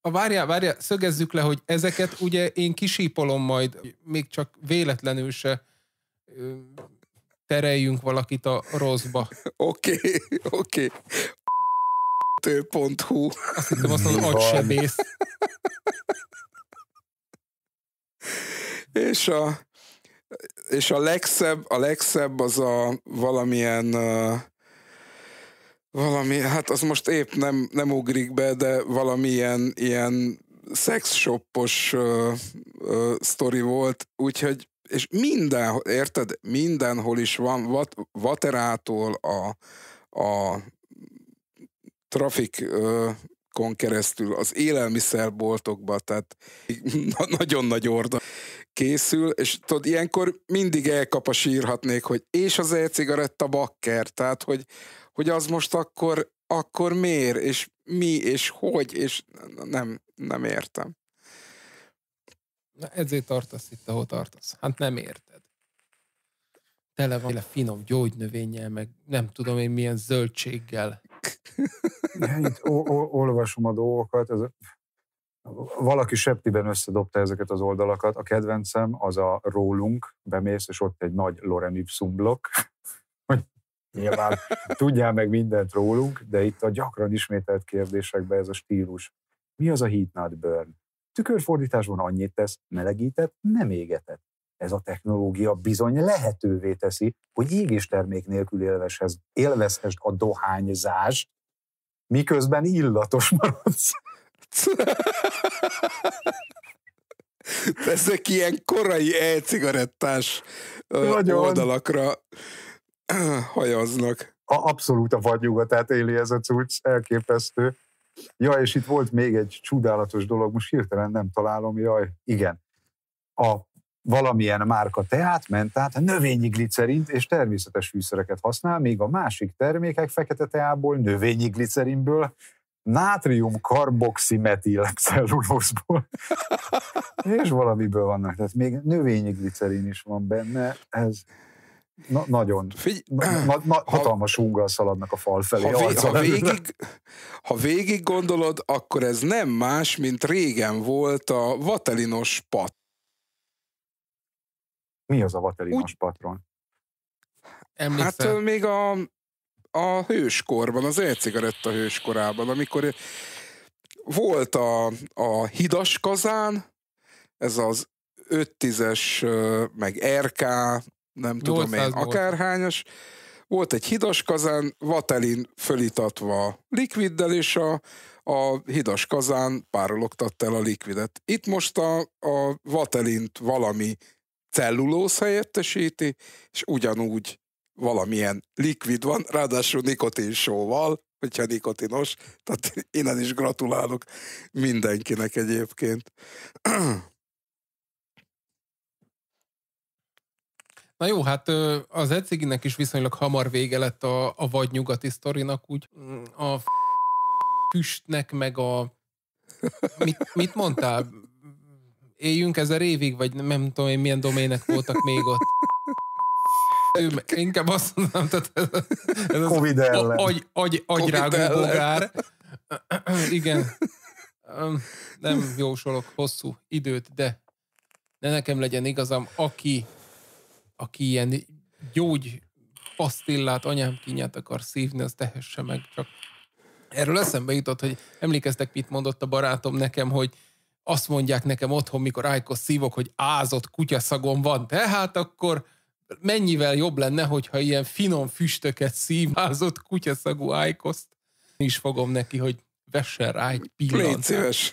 a várjál, várjál, szögezzük le, hogy ezeket ugye én kisípolom majd, még csak véletlenül se tereljünk valakit a rosszba. Oké, okay, oké. Okay. Mentő.hu. Azt hittem, azt mondom, agysebész. és a, és a legszebb, a legszebb az a valamilyen uh, valami, hát az most épp nem, nem ugrik be, de valamilyen ilyen szexshoppos uh, uh, sztori volt, úgyhogy és mindenhol, érted, mindenhol is van, vat, vaterától a, a trafikon keresztül az élelmiszerboltokba, tehát nagyon nagy orda készül, és tudod, ilyenkor mindig elkap a sírhatnék, hogy és az e-cigaretta bakker, tehát hogy, hogy az most akkor, akkor miért, és mi, és hogy, és nem, nem értem. Na ezért tartasz itt, ahol tartasz. Hát nem érted. Tele van finom gyógynövényel, meg nem tudom én milyen zöldséggel. Ja, itt olvasom a dolgokat. Ez, valaki septiben összedobta ezeket az oldalakat. A kedvencem az a rólunk, bemész, és ott egy nagy Loren Ipsum-blokk, hogy nyilván tudjál meg mindent rólunk, de itt a gyakran ismételt kérdésekben ez a stílus. Mi az a heat not burn? Tükörfordításban annyit tesz, melegített, nem égetett ez a technológia bizony lehetővé teszi, hogy termék nélkül élvezhess, a dohányzást, miközben illatos maradsz. Ezek ilyen korai e-cigarettás Nagyon. oldalakra hajaznak. A, abszolút a vadnyugatát éli ez a cucc, elképesztő. Ja, és itt volt még egy csodálatos dolog, most hirtelen nem találom, jaj, igen. A valamilyen márka teát, mentát, növényi glicerint és természetes fűszereket használ, még a másik termékek fekete teából, növényi glicerinből, nátrium karboximetil cellulózból, és valamiből vannak. Tehát még növényi glicerin is van benne, ez na, nagyon Figy- na, na, na, hatalmas ha, szaladnak a fal felé. Ha, vé- ha, végig, ha végig gondolod, akkor ez nem más, mint régen volt a vatelinos pat mi az a vateli Úgy... patron? Emlékszel? Hát még a, a hőskorban, az e-cigaretta hőskorában, amikor volt a, a hidas kazán, ez az 5-10-es, meg RK, nem 808. tudom én, akárhányas, volt egy hidas kazán, vatelin fölítatva likviddel, és a, a hidas kazán párologtatta el a likvidet. Itt most a, a vatelint valami cellulóz helyettesíti, és ugyanúgy valamilyen likvid van, ráadásul nikotinsóval, hogyha nikotinos, tehát innen is gratulálok mindenkinek egyébként. Na jó, hát az eddiginek is viszonylag hamar vége lett a, a vagy nyugati sztorinak, úgy mm, a füstnek, meg a... Mit, mit mondtál? éljünk ezer évig, vagy nem, nem tudom én milyen domének voltak még ott. Ő, inkább azt mondanám, tehát ez, ez COVID az ellen. Agy, agy, agyrágú bogár. Igen. Nem jósolok hosszú időt, de ne nekem legyen igazam, aki, aki ilyen gyógy pasztillát, anyám kinyát akar szívni, az tehesse meg csak. Erről eszembe jutott, hogy emlékeztek, mit mondott a barátom nekem, hogy azt mondják nekem otthon, mikor ájkos szívok, hogy ázott kutyaszagom van, tehát akkor mennyivel jobb lenne, hogyha ilyen finom füstöket szív ázott kutyaszagú ájkoszt. Is fogom neki, hogy vessen rá egy pillanat. szíves.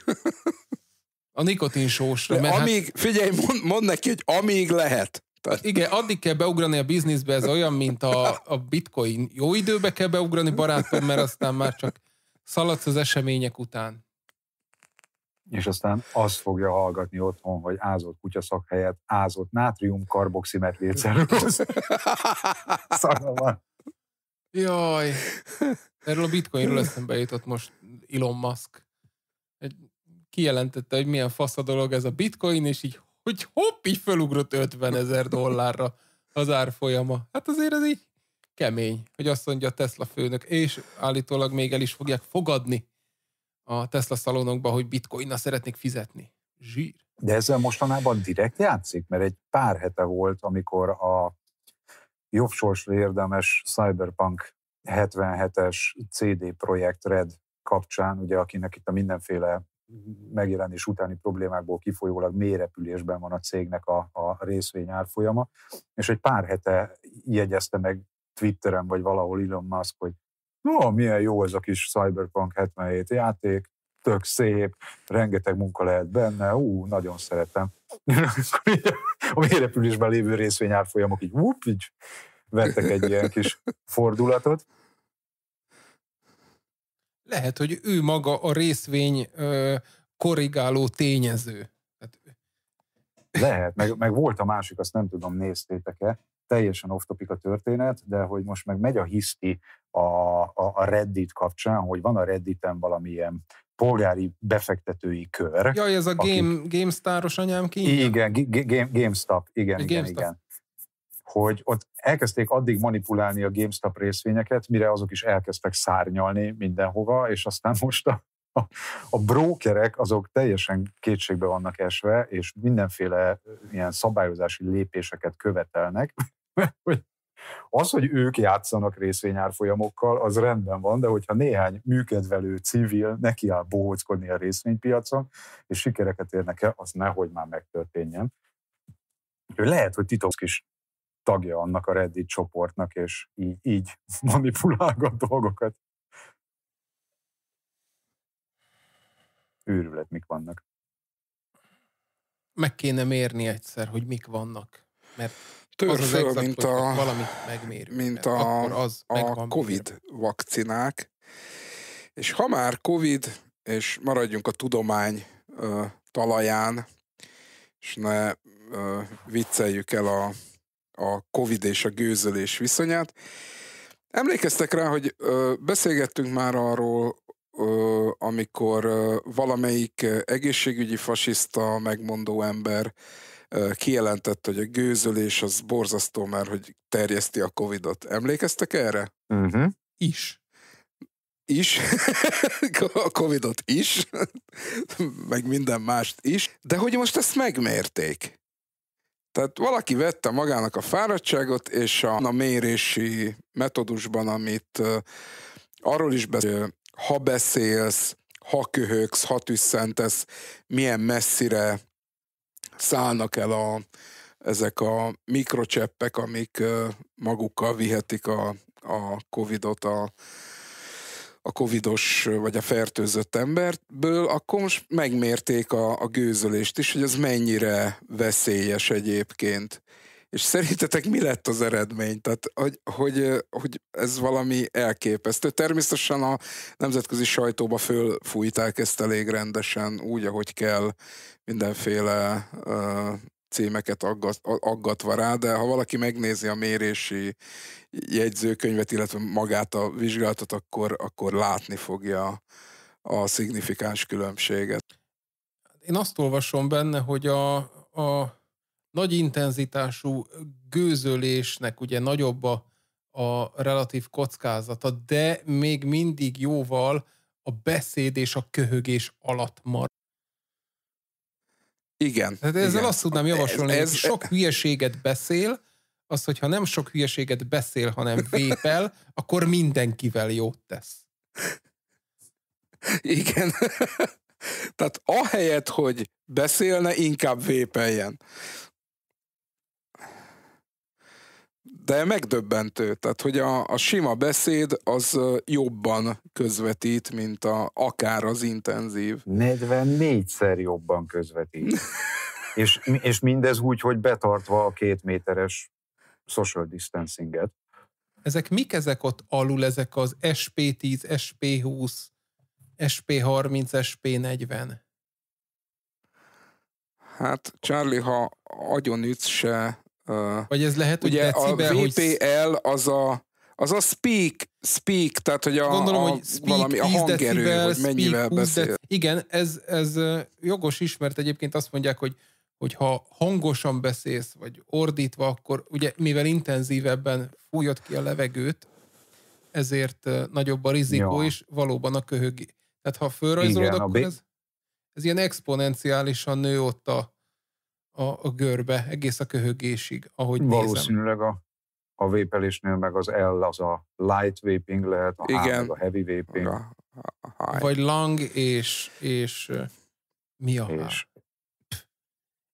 A nikotin sósra. Mert hát- amíg, hát... Figyelj, mond, mond neki, hogy amíg lehet. Tehát... Igen, addig kell beugrani a bizniszbe, ez olyan, mint a, a bitcoin. Jó időbe kell beugrani, barátom, mert aztán már csak szaladsz az események után és aztán azt fogja hallgatni otthon, hogy ázott kutyaszak helyett ázott nátrium karboximet Szara szóval van. Jaj, erről a bitcoinról eszembe jutott most Elon Musk. Egy, kijelentette, hogy milyen fasz a dolog ez a bitcoin, és így, hogy hopp, így fölugrott 50 ezer dollárra az árfolyama. Hát azért ez így kemény, hogy azt mondja a Tesla főnök, és állítólag még el is fogják fogadni a Tesla szalonokba, hogy bitcoinnal szeretnék fizetni. Zsír. De ezzel mostanában direkt játszik? Mert egy pár hete volt, amikor a jobbsorsra érdemes Cyberpunk 77-es CD Projekt Red kapcsán, ugye akinek itt a mindenféle megjelenés utáni problémákból kifolyólag mélyrepülésben van a cégnek a, a részvény árfolyama, és egy pár hete jegyezte meg Twitteren vagy valahol Elon Musk, hogy Ó, milyen jó ez a kis Cyberpunk 77 játék, tök szép, rengeteg munka lehet benne, ú, nagyon szeretem. a mélyrepülésben lévő részvényárfolyamok így, úp, így vettek egy ilyen kis fordulatot. Lehet, hogy ő maga a részvény ö, korrigáló tényező. Hát- lehet, meg, meg volt a másik, azt nem tudom, néztétek-e, teljesen off-topic a történet, de hogy most meg megy a hiszti a, a, a Reddit kapcsán, hogy van a Redditen valamilyen polgári befektetői kör. Jaj, ez a akik... game, GameStar-os anyám ki? Igen, game, GameStop, igen, a igen, GameStop. igen. Hogy ott elkezdték addig manipulálni a GameStop részvényeket, mire azok is elkezdtek szárnyalni mindenhova, és aztán most a, a brókerek azok teljesen kétségbe vannak esve, és mindenféle ilyen szabályozási lépéseket követelnek, hogy az, hogy ők játszanak részvényárfolyamokkal, az rendben van, de hogyha néhány műkedvelő civil nekiáll bohóckodni a részvénypiacon, és sikereket érnek el, az nehogy már megtörténjen. Úgyhogy lehet, hogy titok is tagja annak a Reddit csoportnak, és így, így manipulálgat dolgokat. őrület mik vannak. Meg kéne mérni egyszer, hogy mik vannak. Mert Tör az, föl, az mint a, valamit megmérünk. Mint a, az a COVID mérve. vakcinák. És ha már COVID, és maradjunk a tudomány ö, talaján, és ne ö, vicceljük el a, a COVID és a gőzölés viszonyát. Emlékeztek rá, hogy ö, beszélgettünk már arról amikor valamelyik egészségügyi fasiszta, megmondó ember kijelentett, hogy a gőzölés az borzasztó, mert hogy terjeszti a Covidot. Emlékeztek erre? Uh-huh. Is. Is. a Covidot is. Meg minden mást is. De hogy most ezt megmérték. Tehát valaki vette magának a fáradtságot, és a, a mérési metodusban, amit arról is beszél, ha beszélsz, ha köhögsz, ha tüsszentesz, milyen messzire szállnak el a, ezek a mikrocseppek, amik magukkal vihetik a, a Covidot a, a covidos vagy a fertőzött emberből, akkor most megmérték a, a gőzölést is, hogy ez mennyire veszélyes egyébként. És szerintetek mi lett az eredmény? Tehát, hogy, hogy, hogy ez valami elképesztő. Természetesen a nemzetközi sajtóba fölfújták ezt elég rendesen, úgy, ahogy kell, mindenféle uh, címeket aggat, aggatva rá, de ha valaki megnézi a mérési jegyzőkönyvet, illetve magát a vizsgálatot, akkor, akkor látni fogja a szignifikáns különbséget. Én azt olvasom benne, hogy a, a nagy intenzitású gőzölésnek ugye nagyobb a, a relatív kockázata, de még mindig jóval a beszéd és a köhögés alatt marad. Igen. Tehát ezzel igen. azt tudnám javasolni, ez, ez, hogy sok hülyeséget beszél, az, hogyha nem sok hülyeséget beszél, hanem vépel, akkor mindenkivel jót tesz. Igen. Tehát ahelyett, hogy beszélne, inkább vépeljen. de megdöbbentő. Tehát, hogy a, a sima beszéd az jobban közvetít, mint a, akár az intenzív. 44-szer jobban közvetít. és, és mindez úgy, hogy betartva a két méteres social distancinget. Ezek mik ezek ott alul, ezek az SP10, SP20, SP30, SP40? Hát Charlie, ha agyonütsz se vagy ez lehet, ugye hogy a VPL hogy... az a az a speak, speak, tehát hogy a, Gondolom, a, hogy speak valami a hangerő, decibel, hogy mennyivel beszél. De, igen, ez, ez jogos is, mert egyébként azt mondják, hogy hogyha ha hangosan beszélsz, vagy ordítva, akkor ugye mivel intenzívebben fújod ki a levegőt, ezért nagyobb a rizikó ja. is, valóban a köhögi. Tehát ha fölrajzolod, Igen, akkor a... ez, ez ilyen exponenciálisan nő ott a, a, a görbe, egész a köhögésig, ahogy Valószínűleg nézem. a, a vépelésnél meg az L az a light vaping lehet, a Igen. a heavy vaping. A, a Vagy lang és, és mi a és.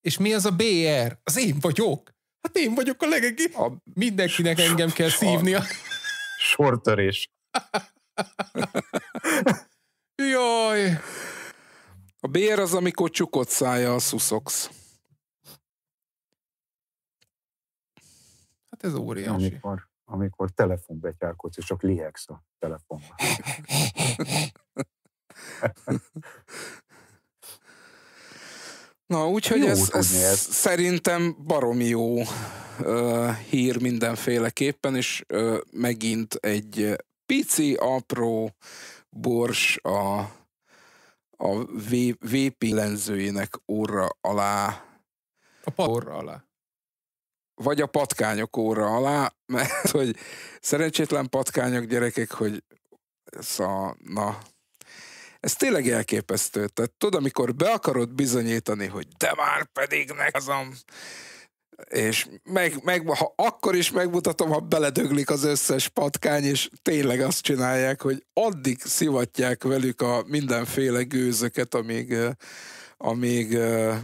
És mi az a BR? Az én vagyok. Hát én vagyok a legegi. A, Mindenkinek engem kell szívnia. Sortörés. Jaj! A BR az, amikor csukott szája a szuszoksz. Hát ez óriási. Amikor, amikor telefonbetyárkodsz, és csak lihegsz a telefonban. Na, úgyhogy ez, ez, ez szerintem baromi jó uh, hír mindenféleképpen, és uh, megint egy pici, apró bors a, a VP lenzőjének orra alá. A patra orra alá vagy a patkányok óra alá, mert hogy szerencsétlen patkányok gyerekek, hogy szóval, na, ez tényleg elképesztő. Tehát tudod, amikor be akarod bizonyítani, hogy de már pedig nekem, és meg, meg, ha akkor is megmutatom, ha beledöglik az összes patkány, és tényleg azt csinálják, hogy addig szivatják velük a mindenféle gőzöket, amíg, eh, amíg eh,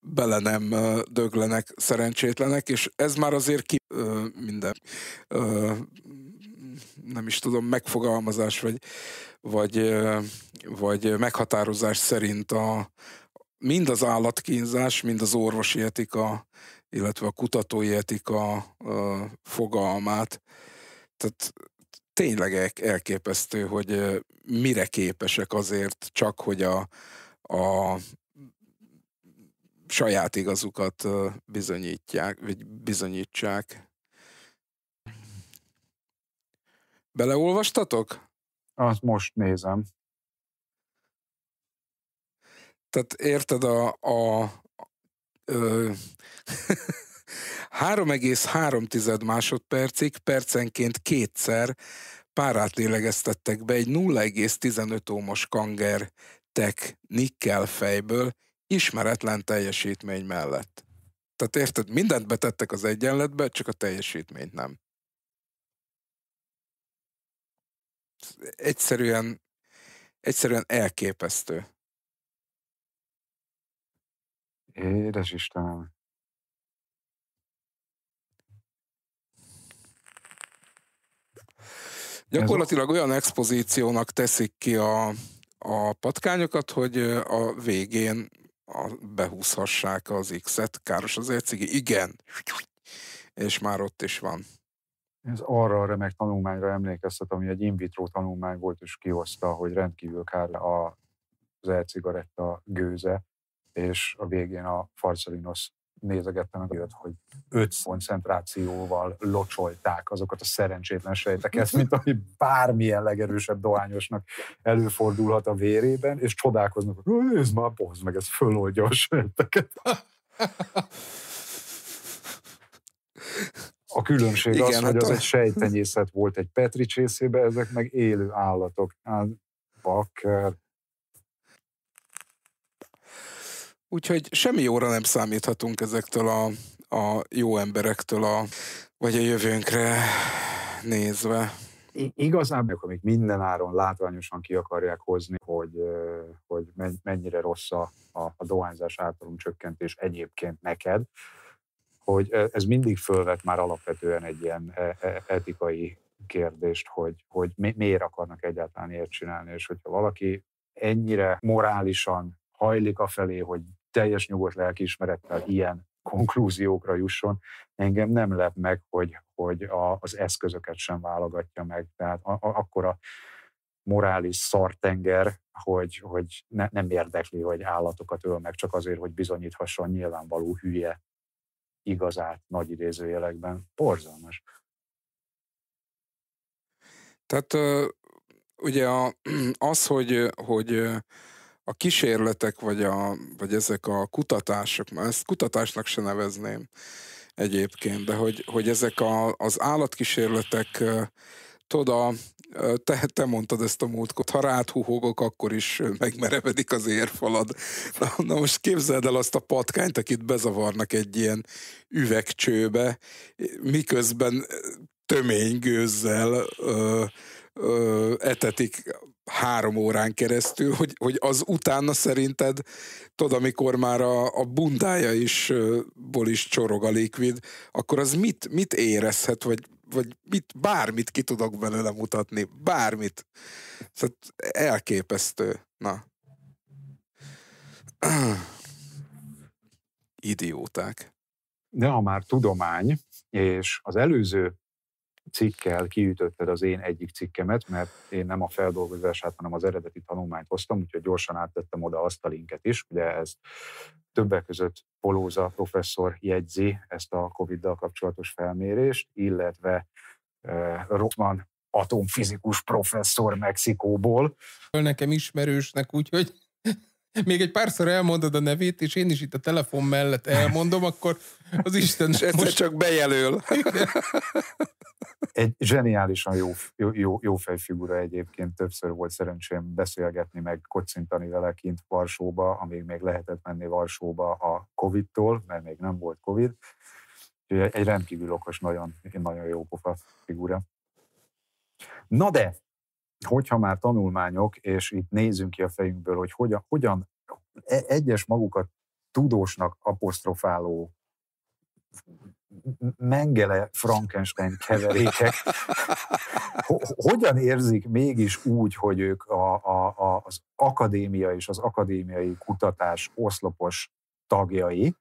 bele nem döglenek szerencsétlenek, és ez már azért ki minden nem is tudom, megfogalmazás vagy, vagy, vagy meghatározás szerint a, mind az állatkínzás, mind az orvosi etika, illetve a kutatói etika fogalmát. Tehát tényleg elképesztő, hogy mire képesek azért csak, hogy a, a saját igazukat bizonyítják, vagy bizonyítsák. Beleolvastatok? Azt most nézem. Tehát érted a, a, a 3,3 másodpercig percenként kétszer párát lélegeztettek be egy 0,15 ómos kanger tek nikkel fejből, ismeretlen teljesítmény mellett. Tehát érted, mindent betettek az egyenletbe, csak a teljesítményt nem. Egyszerűen, egyszerűen elképesztő. Édes Istenem. Gyakorlatilag olyan expozíciónak teszik ki a, a patkányokat, hogy a végén a, behúzhassák az X-et. Káros az cigi? Igen. És már ott is van. Ez arra a remek tanulmányra emlékeztet, ami egy in vitro tanulmány volt, és kihozta, hogy rendkívül kár az e-cigaretta gőze, és a végén a farcelinosz nézegette meg őt, hogy öt koncentrációval locsolták azokat a szerencsétlen sejteket, mint ami bármilyen legerősebb dohányosnak előfordulhat a vérében, és csodálkoznak, hogy ez már, pozd meg, ez föloldja a sejteket. A különbség Igen, az, hát hogy az a... egy sejtenyészet volt egy Petri csészébe, ezek meg élő állatok. Hát, bakker. Úgyhogy semmi jóra nem számíthatunk ezektől a, a jó emberektől, a, vagy a jövőnkre nézve. I- igazából, amik minden áron látványosan ki akarják hozni, hogy, hogy mennyire rossz a, a dohányzás általunk csökkentés egyébként neked, hogy e-, ez mindig fölvet már alapvetően egy ilyen e-, e-, etikai kérdést, hogy, hogy miért akarnak egyáltalán ilyet csinálni, és hogyha valaki ennyire morálisan hajlik a felé, hogy teljes nyugodt lelkiismerettel ilyen konklúziókra jusson. Engem nem lep meg, hogy, hogy a, az eszközöket sem válogatja meg. Tehát a, a, akkora morális szartenger, hogy, hogy ne, nem érdekli, hogy állatokat öl meg, csak azért, hogy bizonyíthasson nyilvánvaló hülye igazát nagy idézőjelekben. Porzalmas. Tehát ugye a, az, hogy, hogy a kísérletek, vagy, a, vagy ezek a kutatások, mert ezt kutatásnak se nevezném egyébként, de hogy, hogy ezek a, az állatkísérletek, tudod, a, te, te mondtad ezt a múltkot, ha ráthuhogok, akkor is megmerevedik az érfalad. Na, na most képzeld el azt a patkányt, akit bezavarnak egy ilyen üvegcsőbe, miközben tömény gőzzel ö, ö, etetik három órán keresztül, hogy, hogy az utána szerinted, tudod, amikor már a, a bundája is, ból is csorog a likvid, akkor az mit, mit érezhet, vagy, vagy mit, bármit ki tudok belőle mutatni, bármit. Tehát elképesztő. Na. Idióták. De ha már tudomány, és az előző cikkel kiütötted az én egyik cikkemet, mert én nem a feldolgozását, hanem az eredeti tanulmányt hoztam, úgyhogy gyorsan áttettem oda azt a linket is. Ugye ezt többek között Polóza professzor jegyzi ezt a COVID-dal kapcsolatos felmérést, illetve eh, Rockman atomfizikus professzor Mexikóból. Nekem ismerősnek, úgyhogy még egy párszor elmondod a nevét, és én is itt a telefon mellett elmondom, akkor az Isten... És most... csak bejelöl. Egy zseniálisan jó, jó, jó, jó fejfigura egyébként. Többször volt szerencsém beszélgetni, meg kocintani vele kint Varsóba, amíg még lehetett menni Varsóba a Covid-tól, mert még nem volt Covid. Egy rendkívül okos, nagyon, nagyon jó pofa figura. Na de, hogyha már tanulmányok, és itt nézzünk ki a fejünkből, hogy hogyan, hogyan e, egyes magukat tudósnak apostrofáló mengele Frankenstein keverékek, hogyan érzik mégis úgy, hogy ők a, a, a, az akadémia és az akadémiai kutatás oszlopos tagjai,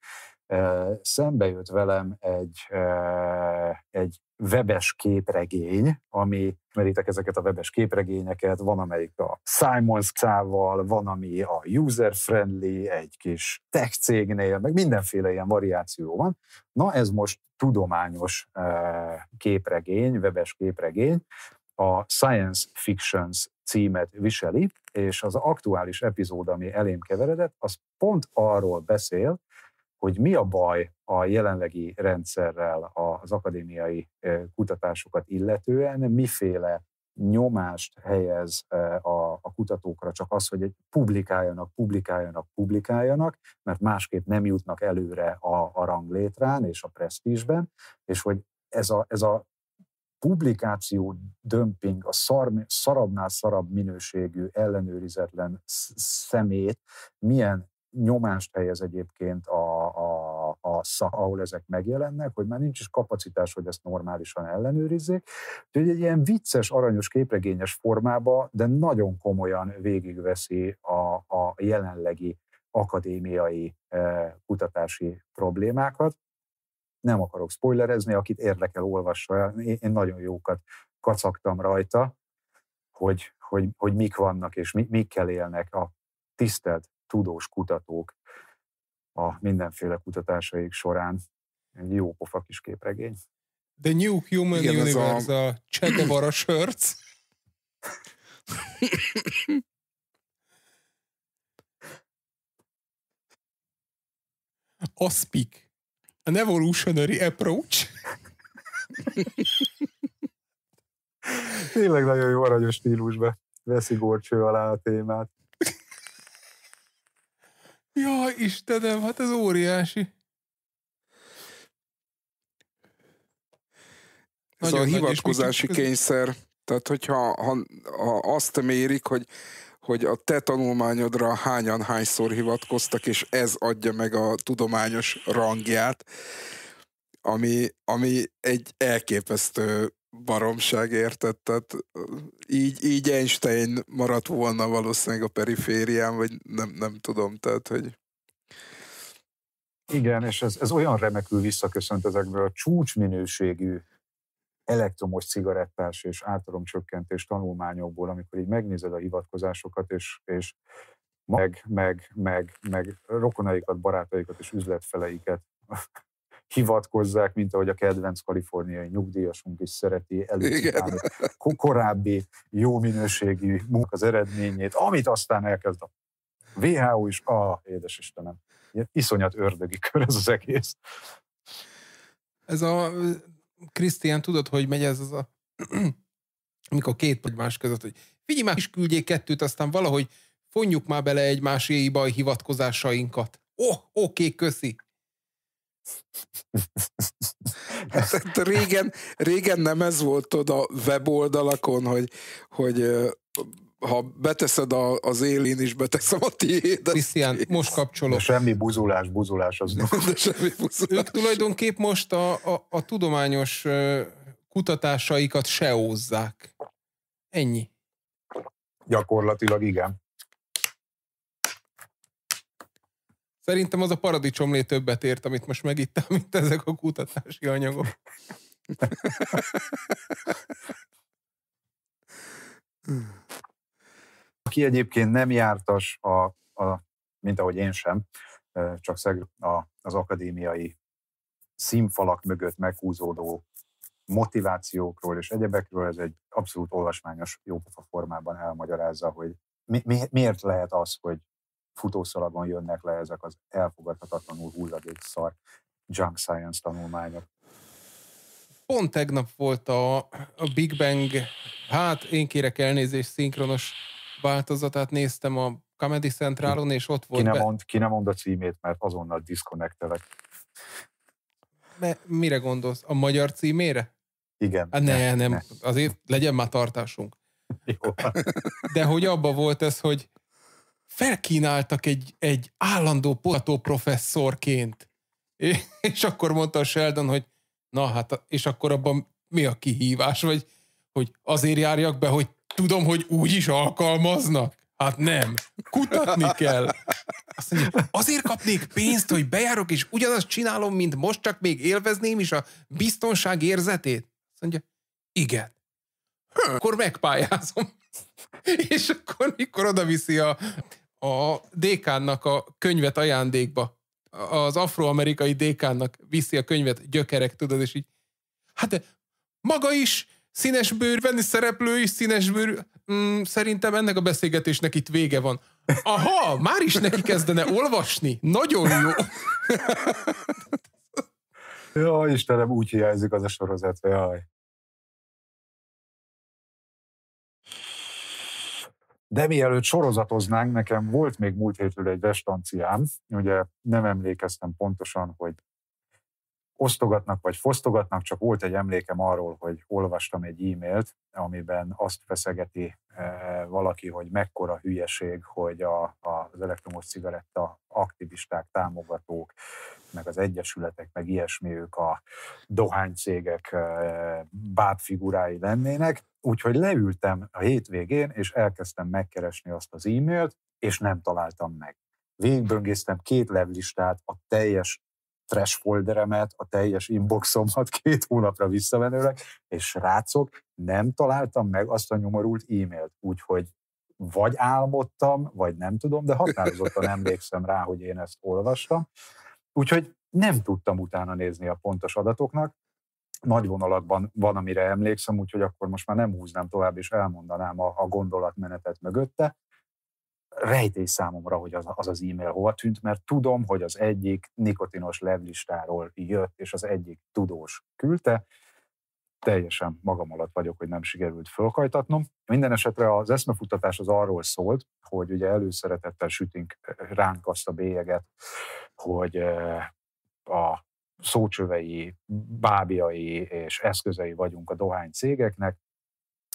szembe jött velem egy, egy webes képregény, ami, ismeritek ezeket a webes képregényeket, van amelyik a Simons szával, van ami a user-friendly, egy kis tech cégnél, meg mindenféle ilyen variáció van. Na ez most tudományos képregény, webes képregény, a Science Fictions címet viseli, és az aktuális epizód, ami elém keveredett, az pont arról beszél, hogy mi a baj a jelenlegi rendszerrel az akadémiai kutatásokat illetően, miféle nyomást helyez a, kutatókra csak az, hogy publikáljanak, publikáljanak, publikáljanak, mert másképp nem jutnak előre a, a ranglétrán és a presztízsben, és hogy ez a, ez a publikáció dömping, a szar, szarabbnál szarabb minőségű, ellenőrizetlen szemét milyen nyomást helyez egyébként a, a, a szak, ahol ezek megjelennek, hogy már nincs is kapacitás, hogy ezt normálisan ellenőrizzék. Úgyhogy egy ilyen vicces, aranyos, képregényes formába, de nagyon komolyan végigveszi a, a jelenlegi akadémiai e, kutatási problémákat. Nem akarok spoilerezni, akit érdekel, olvassa el. Én, én nagyon jókat kacagtam rajta, hogy, hogy, hogy mik vannak és mi, mikkel élnek a tisztelt tudós kutatók a mindenféle kutatásaik során. Egy jó pofa kis képregény. The New Human Igen, Universe, a, a Csegevara shirts. Aspik. An Evolutionary Approach. Tényleg nagyon jó aranyos stílusba veszi gorcső alá a témát. Ja, Istenem, hát ez óriási. Ez Nagyon a hivatkozási kényszer. Tehát, hogyha ha, ha azt mérik, hogy, hogy a te tanulmányodra hányan, hányszor hivatkoztak, és ez adja meg a tudományos rangját, ami, ami egy elképesztő baromság értett, tehát így, így Einstein maradt volna valószínűleg a periférián, vagy nem, nem tudom, tehát hogy... Igen, és ez, ez olyan remekül visszaköszönt ezekből a csúcsminőségű elektromos cigarettás és ártalomcsökkentés tanulmányokból, amikor így megnézed a hivatkozásokat, és, és meg, meg, meg, meg rokonaikat, barátaikat és üzletfeleiket hivatkozzák, mint ahogy a kedvenc kaliforniai nyugdíjasunk is szereti előcitálni korábbi jó minőségi munka az eredményét, amit aztán elkezd a WHO is, ah, édes Istenem, iszonyat ördögi kör ez az egész. Ez a, Krisztián, tudod, hogy megy ez az a, mikor két vagy más között, hogy figyelj már, is küldjék kettőt, aztán valahogy fonjuk már bele egymás a hivatkozásainkat. Oh, oké, okay, köszi. Hát régen, régen nem ez volt oda weboldalakon, hogy, hogy ha beteszed a, az élén is, beteszem a tiéd. Krisztián, most kapcsolok. De semmi buzulás, buzulás az nem. De semmi buzulás. Ők tulajdonképp most a, a, a tudományos kutatásaikat seózzák. Ennyi. Gyakorlatilag igen. Szerintem az a paradicsomlé többet ért, amit most megittem, mint ezek a kutatási anyagok. Aki egyébként nem jártas, a, a, mint ahogy én sem, csak szeg a, az akadémiai színfalak mögött meghúzódó motivációkról és egyebekről, ez egy abszolút olvasmányos, jópofa formában elmagyarázza, hogy mi, mi, miért lehet az, hogy futószalagon jönnek le ezek az elfogadhatatlanul szar junk science tanulmányok. Pont tegnap volt a, a Big Bang, hát én kérek elnézést, szinkronos változatát néztem a Comedy Centralon, és ott volt... Ki be... mond, ki ne mond a címét, mert azonnal diszkonektelek. Mire gondolsz? A magyar címére? Igen. Hát ne, ne, nem. Ne. Azért legyen már tartásunk. Jó. De hogy abba volt ez, hogy felkínáltak egy, egy állandó potató professzorként. És akkor mondta a Sheldon, hogy na hát, és akkor abban mi a kihívás, vagy hogy azért járjak be, hogy tudom, hogy úgy is alkalmaznak? Hát nem. Kutatni kell. Azt mondja, azért kapnék pénzt, hogy bejárok, és ugyanazt csinálom, mint most, csak még élvezném is a biztonság érzetét? Azt mondja, igen. akkor megpályázom. És akkor, mikor oda viszi a a dékánnak a könyvet ajándékba. Az afroamerikai dékánnak viszi a könyvet gyökerek, tudod, és így hát de maga is színes bőr, venni szereplő is színes bőr. Mm, szerintem ennek a beszélgetésnek itt vége van. Aha, már is neki kezdene olvasni. Nagyon jó. Jaj, Istenem, úgy hiányzik az a sorozat, jaj. De mielőtt sorozatoznánk, nekem volt még múlt hétről egy restanciám, ugye nem emlékeztem pontosan, hogy osztogatnak vagy fosztogatnak, csak volt egy emlékem arról, hogy olvastam egy e-mailt, amiben azt feszegeti eh, valaki, hogy mekkora hülyeség, hogy a, a, az elektromos cigaretta aktivisták, támogatók, meg az egyesületek, meg ilyesmi ők a dohánycégek eh, bábfigurái lennének. Úgyhogy leültem a hétvégén, és elkezdtem megkeresni azt az e-mailt, és nem találtam meg. Végigböngésztem két levlistát, a teljes trash folderemet, a teljes inboxomat két hónapra visszamenőleg, és srácok, nem találtam meg azt a nyomorult e-mailt, úgyhogy vagy álmodtam, vagy nem tudom, de határozottan emlékszem rá, hogy én ezt olvastam. Úgyhogy nem tudtam utána nézni a pontos adatoknak. Nagy vonalakban van, amire emlékszem, úgyhogy akkor most már nem húznám tovább, és elmondanám a, a gondolatmenetet mögötte rejtély számomra, hogy az az, az e-mail hova tűnt, mert tudom, hogy az egyik nikotinos levlistáról jött, és az egyik tudós küldte, teljesen magam alatt vagyok, hogy nem sikerült fölkajtatnom. Minden esetre az eszmefuttatás az arról szólt, hogy ugye előszeretettel sütünk eh, ránk azt a bélyeget, hogy eh, a szócsövei, bábjai és eszközei vagyunk a dohány cégeknek,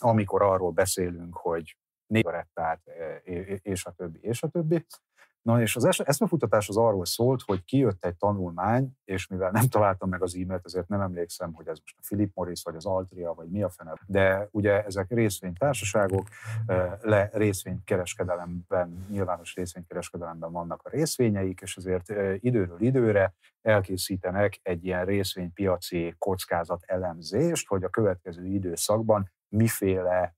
amikor arról beszélünk, hogy cigarettát, e, és a többi, és a többi. Na és az eszmefutatás az arról szólt, hogy kijött egy tanulmány, és mivel nem találtam meg az e-mailt, ezért nem emlékszem, hogy ez most a Philip Morris, vagy az Altria, vagy mi a fene. De ugye ezek részvénytársaságok, e, le részvénykereskedelemben, nyilvános részvénykereskedelemben vannak a részvényeik, és ezért e, időről időre elkészítenek egy ilyen részvénypiaci kockázat elemzést, hogy a következő időszakban miféle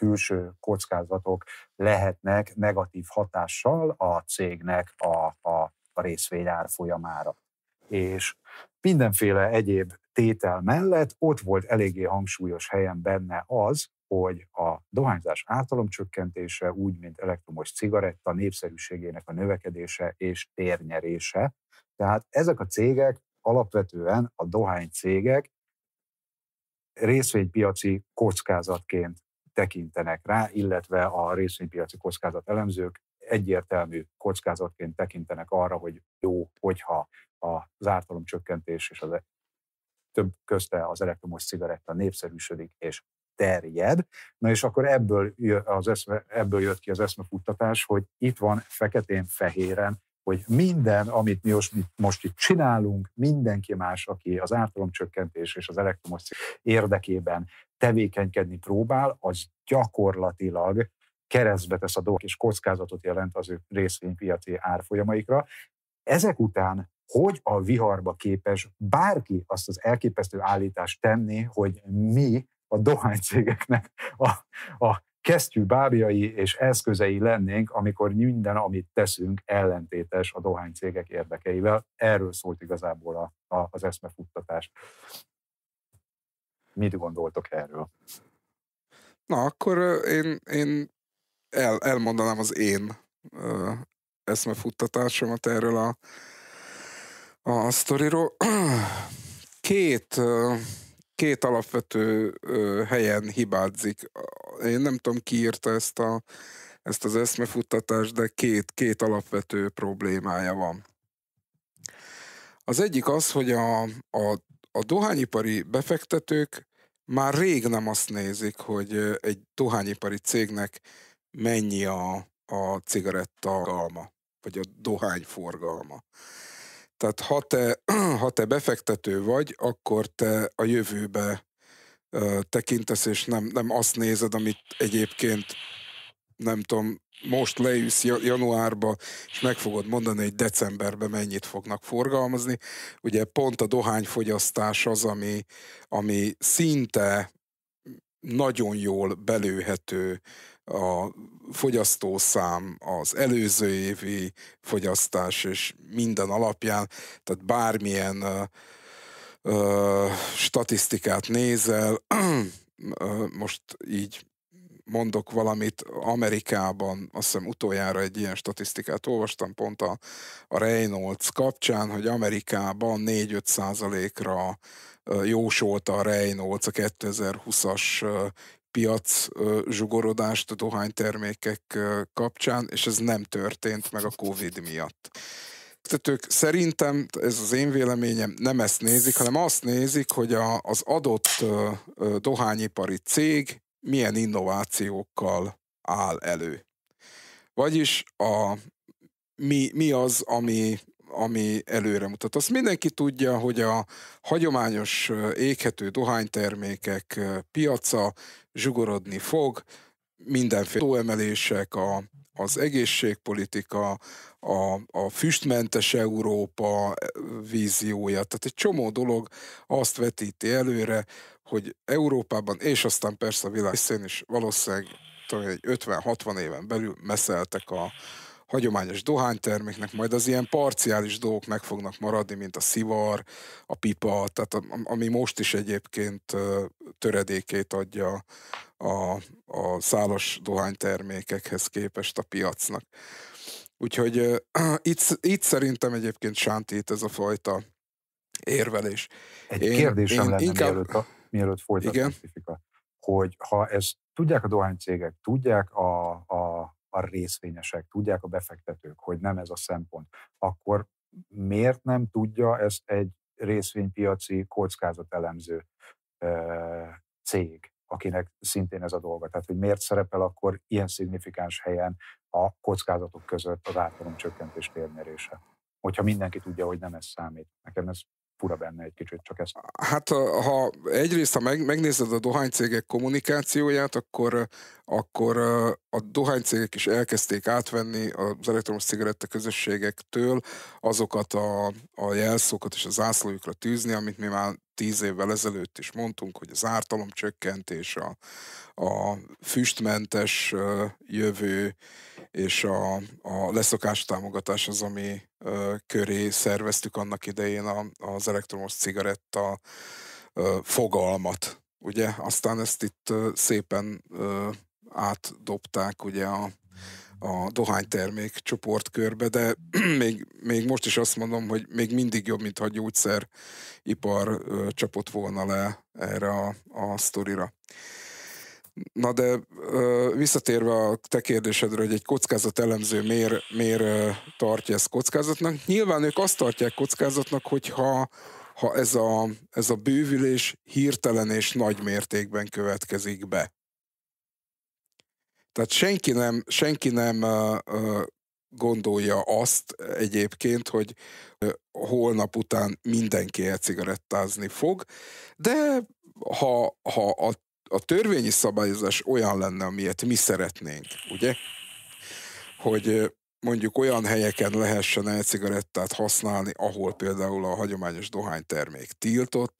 külső kockázatok lehetnek negatív hatással a cégnek a, a, a részvényár folyamára. És mindenféle egyéb tétel mellett ott volt eléggé hangsúlyos helyen benne az, hogy a dohányzás ártalomcsökkentése, úgy, mint elektromos cigaretta népszerűségének a növekedése és térnyerése. Tehát ezek a cégek alapvetően a dohány cégek részvénypiaci kockázatként tekintenek rá, illetve a részvénypiaci kockázat elemzők egyértelmű kockázatként tekintenek arra, hogy jó, hogyha az csökkentés és az e- több közte az elektromos cigaretta népszerűsödik és terjed. Na és akkor ebből, az eszme, ebből jött ki az eszmefuttatás, hogy itt van feketén-fehéren hogy minden, amit mi most, most itt csinálunk, mindenki más, aki az ártalomcsökkentés és az elektromos érdekében tevékenykedni próbál, az gyakorlatilag keresztbe tesz a dolgok, és kockázatot jelent az ő részvénypiaci árfolyamaikra. Ezek után hogy a viharba képes bárki azt az elképesztő állítást tenni, hogy mi a dohánycégeknek a, a kesztyű bábjai és eszközei lennénk, amikor minden, amit teszünk, ellentétes a dohánycégek érdekeivel. Erről szólt igazából a, a, az eszmefuttatás. Mit gondoltok erről? Na, akkor én, én el, elmondanám az én eszmefuttatásomat erről a, a sztoriról. Két ö, két alapvető helyen hibázik. Én nem tudom, ki írta ezt, a, ezt az eszmefuttatást, de két, két alapvető problémája van. Az egyik az, hogy a, a, a dohányipari befektetők már rég nem azt nézik, hogy egy dohányipari cégnek mennyi a, a cigaretta alma, vagy a dohányforgalma. forgalma. Tehát ha te, ha te befektető vagy, akkor te a jövőbe tekintesz, és nem, nem azt nézed, amit egyébként nem tudom, most leülsz januárba, és meg fogod mondani, hogy decemberben mennyit fognak forgalmazni. Ugye pont a dohányfogyasztás az, ami, ami szinte nagyon jól belőhető a fogyasztószám, az előző évi fogyasztás és minden alapján, tehát bármilyen ö, statisztikát nézel, ö, most így mondok valamit, Amerikában azt hiszem utoljára egy ilyen statisztikát olvastam pont a, a Reynolds kapcsán, hogy Amerikában 4-5 százalékra jósolta a Reynolds a 2020-as piac zsugorodást a dohánytermékek kapcsán, és ez nem történt meg a Covid miatt. Tehát ők szerintem, ez az én véleményem, nem ezt nézik, hanem azt nézik, hogy a, az adott dohányipari cég milyen innovációkkal áll elő. Vagyis a, mi, mi az, ami ami előre mutat. Azt mindenki tudja, hogy a hagyományos éghető dohánytermékek piaca zsugorodni fog, mindenféle emelések, a, az egészségpolitika, a, a füstmentes Európa víziója, tehát egy csomó dolog azt vetíti előre, hogy Európában, és aztán persze a világ is valószínűleg egy 50-60 éven belül meszeltek a, hagyományos dohányterméknek majd az ilyen parciális dolgok meg fognak maradni, mint a szivar, a pipa, tehát a, ami most is egyébként töredékét adja a, a szálas dohánytermékekhez képest a piacnak. Úgyhogy itt, itt szerintem egyébként sántít ez a fajta érvelés. Egy én, kérdésem én lenne inkább... mielőtt, a, mielőtt folytatom, hogy ha ezt tudják a dohánycégek, tudják a, a, a részvényesek tudják, a befektetők, hogy nem ez a szempont, akkor miért nem tudja ezt egy részvénypiaci kockázatelemző cég, akinek szintén ez a dolga. Tehát, hogy miért szerepel akkor ilyen szignifikáns helyen a kockázatok között az áttalom csökkentés térmérése. Hogyha mindenki tudja, hogy nem ez számít. Nekem ez fura benne egy kicsit csak ezt. Hát ha egyrészt, ha megnézed a dohánycégek kommunikációját, akkor, akkor a dohánycégek is elkezdték átvenni az elektromos cigaretta közösségektől azokat a, a jelszókat és a zászlójukra tűzni, amit mi már tíz évvel ezelőtt is mondtunk, hogy az ártalomcsökkentés, a, a füstmentes jövő és a, a leszokás támogatás az, ami köré szerveztük annak idején a, az elektromos cigaretta fogalmat. Ugye aztán ezt itt szépen átdobták ugye a, a dohánytermék csoportkörbe, de még, még most is azt mondom, hogy még mindig jobb, mint ha gyógyszeripar ö, csapott volna le erre a, a sztorira. Na de ö, visszatérve a te kérdésedre, hogy egy kockázat elemző miért, miért ö, tartja ezt kockázatnak, nyilván ők azt tartják kockázatnak, hogyha ha ez a, ez a bővülés hirtelen és nagy mértékben következik be. Tehát senki nem, senki nem gondolja azt egyébként, hogy holnap után mindenki elcigarettázni fog, de ha, ha a, a törvényi szabályozás olyan lenne, amilyet mi szeretnénk, ugye, hogy mondjuk olyan helyeken lehessen elcigarettát használni, ahol például a hagyományos dohánytermék tiltott,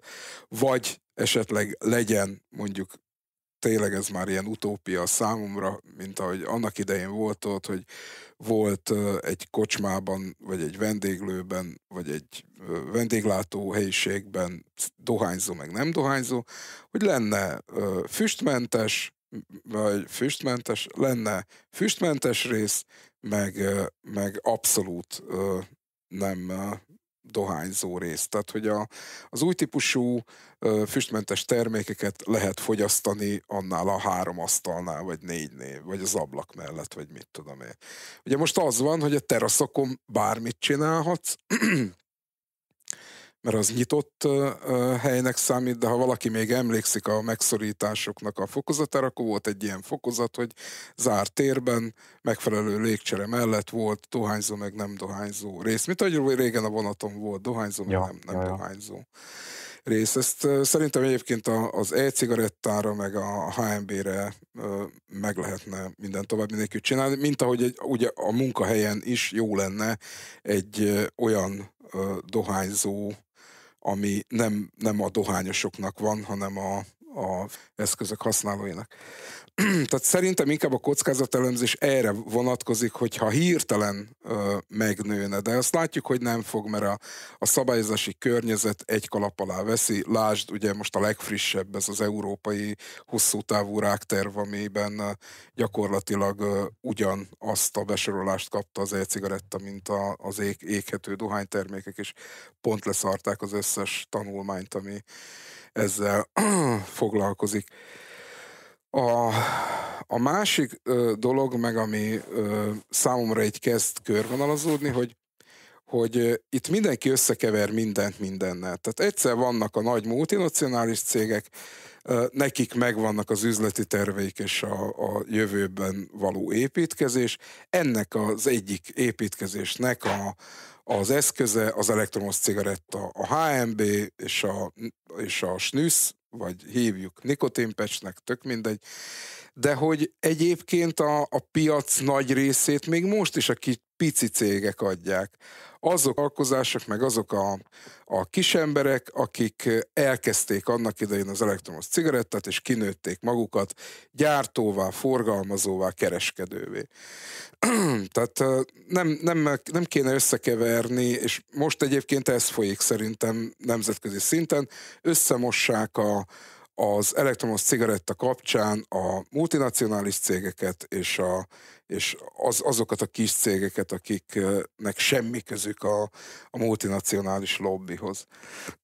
vagy esetleg legyen mondjuk tényleg ez már ilyen utópia számomra, mint ahogy annak idején volt ott, hogy volt egy kocsmában, vagy egy vendéglőben, vagy egy vendéglátó helyiségben dohányzó, meg nem dohányzó, hogy lenne füstmentes, vagy füstmentes, lenne füstmentes rész, meg, meg abszolút nem dohányzó részt. Tehát, hogy a, az új típusú ö, füstmentes termékeket lehet fogyasztani annál a három asztalnál, vagy négynél, vagy az ablak mellett, vagy mit tudom én. Ugye most az van, hogy a teraszokon bármit csinálhatsz, mert az nyitott helynek számít, de ha valaki még emlékszik a megszorításoknak a fokozatára, akkor volt egy ilyen fokozat, hogy zárt térben, megfelelő légcsere mellett volt dohányzó, meg nem dohányzó rész. Mint ahogy régen a vonaton volt dohányzó, meg ja, nem, nem ja, ja. dohányzó rész. Ezt szerintem egyébként az e-cigarettára, meg a HMB-re meg lehetne minden további nélkül csinálni, mint ahogy egy, ugye a munkahelyen is jó lenne egy olyan dohányzó ami nem, nem a dohányosoknak van, hanem a, a eszközök használóinak. Tehát szerintem inkább a kockázatelemzés erre vonatkozik, hogyha hirtelen ö, megnőne, de azt látjuk, hogy nem fog, mert a, a szabályozási környezet egy kalap alá veszi. Lásd, ugye most a legfrissebb ez az európai hosszú távú rákterv, amiben gyakorlatilag ö, azt a besorolást kapta az e-cigaretta, mint a, az ég, éghető dohánytermékek, és pont leszarták az összes tanulmányt, ami ezzel foglalkozik. A, a másik ö, dolog, meg ami ö, számomra egy kezd körvonalazódni, hogy hogy itt mindenki összekever mindent mindennel. Tehát egyszer vannak a nagy multinacionális cégek, nekik megvannak az üzleti terveik és a, a jövőben való építkezés. Ennek az egyik építkezésnek a, az eszköze az elektromos cigaretta, a HMB és a, és a snüsz vagy hívjuk nikotinpecsnek, tök mindegy, de hogy egyébként a, a piac nagy részét még most is a ki, pici cégek adják. Azok a alkozások, meg azok a, a kis emberek, akik eh, elkezdték annak idején az elektromos cigarettát, és kinőtték magukat gyártóvá, forgalmazóvá, kereskedővé. Tehát eh, nem, nem, nem kéne összekeverni, és most egyébként ez folyik szerintem nemzetközi szinten, összemossák a, az elektromos cigaretta kapcsán a multinacionális cégeket és a, és az, azokat a kis cégeket, akiknek semmi közük a, a multinacionális lobbyhoz.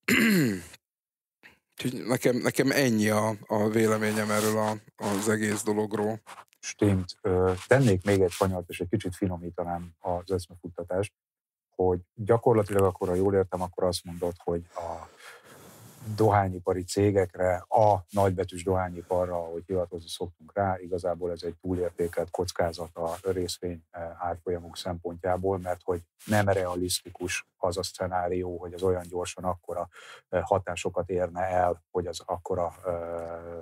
Úgyhogy nekem, nekem ennyi a, a véleményem erről a, az egész dologról. Stimmt. Tennék még egy kanyart, és egy kicsit finomítanám az eszmefuttatást, hogy gyakorlatilag akkor, ha jól értem, akkor azt mondod, hogy a dohányipari cégekre, a nagybetűs dohányiparra, ahogy hivatkozni szoktunk rá, igazából ez egy túlértékelt kockázat a részvény eh, árfolyamok szempontjából, mert hogy nem realisztikus az a szenárió, hogy az olyan gyorsan akkora eh, hatásokat érne el, hogy az akkora eh,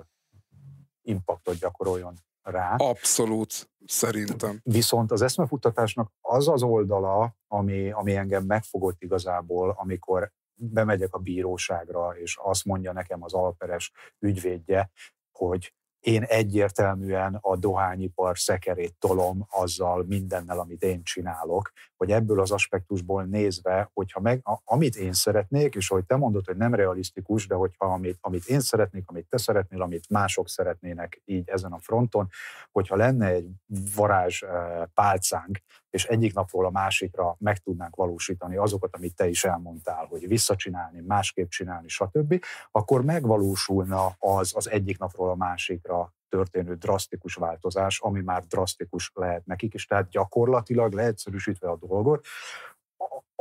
impaktot gyakoroljon rá. Abszolút, szerintem. Viszont az eszmefuttatásnak az az oldala, ami, ami engem megfogott igazából, amikor bemegyek a bíróságra, és azt mondja nekem az alperes ügyvédje, hogy én egyértelműen a dohányipar szekerét tolom azzal mindennel, amit én csinálok, hogy ebből az aspektusból nézve, hogyha meg, a, amit én szeretnék, és hogy te mondod, hogy nem realisztikus, de hogyha amit, amit én szeretnék, amit te szeretnél, amit mások szeretnének így ezen a fronton, hogyha lenne egy varázs eh, pálcánk, és egyik napról a másikra meg tudnánk valósítani azokat, amit te is elmondtál, hogy visszacsinálni, másképp csinálni, stb., akkor megvalósulna az az egyik napról a másikra történő drasztikus változás, ami már drasztikus lehet nekik, és tehát gyakorlatilag leegyszerűsítve a dolgot,